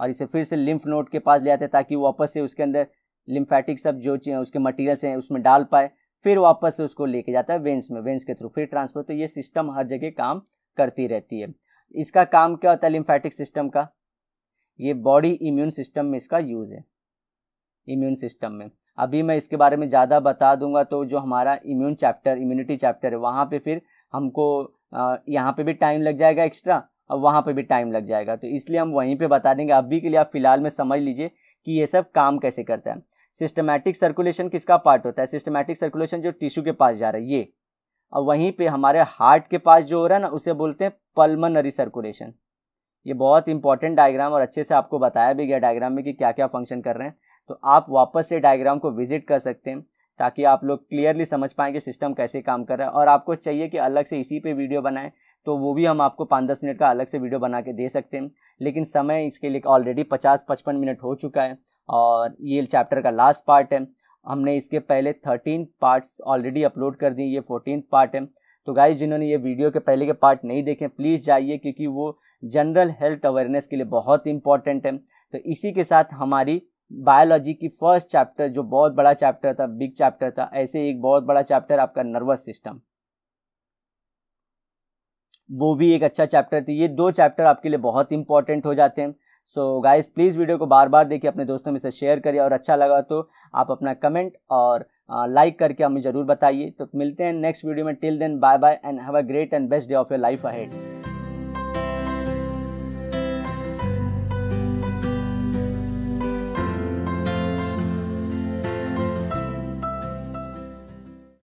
और इसे फिर से लिम्फ नोट के पास ले आते हैं ताकि वापस से उसके अंदर लिम्फैटिक सब जो उसके मटेरियल्स हैं उसमें डाल पाए फिर वापस से उसको लेके जाता है वेंस में वेंस के थ्रू फिर ट्रांसफर तो ये सिस्टम हर जगह काम करती रहती है इसका काम क्या होता है लिम्फेटिक सिस्टम का ये बॉडी इम्यून सिस्टम में इसका यूज़ है इम्यून सिस्टम में अभी मैं इसके बारे में ज़्यादा बता दूंगा तो जो हमारा इम्यून चैप्टर इम्यूनिटी चैप्टर है वहाँ पे फिर हमको यहाँ पे भी टाइम लग जाएगा एक्स्ट्रा और वहाँ पे भी टाइम लग जाएगा तो इसलिए हम वहीं पे बता देंगे अभी के लिए आप फिलहाल में समझ लीजिए कि ये सब काम कैसे करता है सिस्टमैटिक सर्कुलेशन किसका पार्ट होता है सिस्टमैटिक सर्कुलेशन जो टिश्यू के पास जा रहा है ये और वहीं पे हमारे हार्ट के पास जो हो रहा है ना उसे बोलते हैं पल्मनरी सर्कुलेशन ये बहुत इंपॉर्टेंट डायग्राम और अच्छे से आपको बताया भी गया डायग्राम में कि क्या क्या फंक्शन कर रहे हैं तो आप वापस से डायग्राम को विजिट कर सकते हैं ताकि आप लोग क्लियरली समझ कि सिस्टम कैसे काम कर रहा है और आपको चाहिए कि अलग से इसी पे वीडियो बनाएं तो वो भी हम आपको पाँच दस मिनट का अलग से वीडियो बना के दे सकते हैं लेकिन समय इसके लिए ऑलरेडी पचास पचपन मिनट हो चुका है और ये चैप्टर का लास्ट पार्ट है हमने इसके पहले थर्टीन पार्ट्स ऑलरेडी अपलोड कर दिए ये फोर्टीन पार्ट है तो गाइज जिन्होंने ये वीडियो के पहले के पार्ट नहीं देखे प्लीज़ जाइए क्योंकि वो जनरल हेल्थ अवेयरनेस के लिए बहुत इंपॉर्टेंट है तो इसी के साथ हमारी बायोलॉजी की फर्स्ट चैप्टर जो बहुत बड़ा चैप्टर था बिग चैप्टर था ऐसे एक बहुत बड़ा चैप्टर आपका नर्वस सिस्टम वो भी एक अच्छा चैप्टर थी ये दो चैप्टर आपके लिए बहुत इंपॉर्टेंट हो जाते हैं सो गाइज प्लीज़ वीडियो को बार बार देखिए अपने दोस्तों में से शेयर करिए और अच्छा लगा तो आप अपना कमेंट और लाइक करके हमें ज़रूर बताइए तो मिलते हैं नेक्स्ट वीडियो में till then bye bye and have a great and best day of your life ahead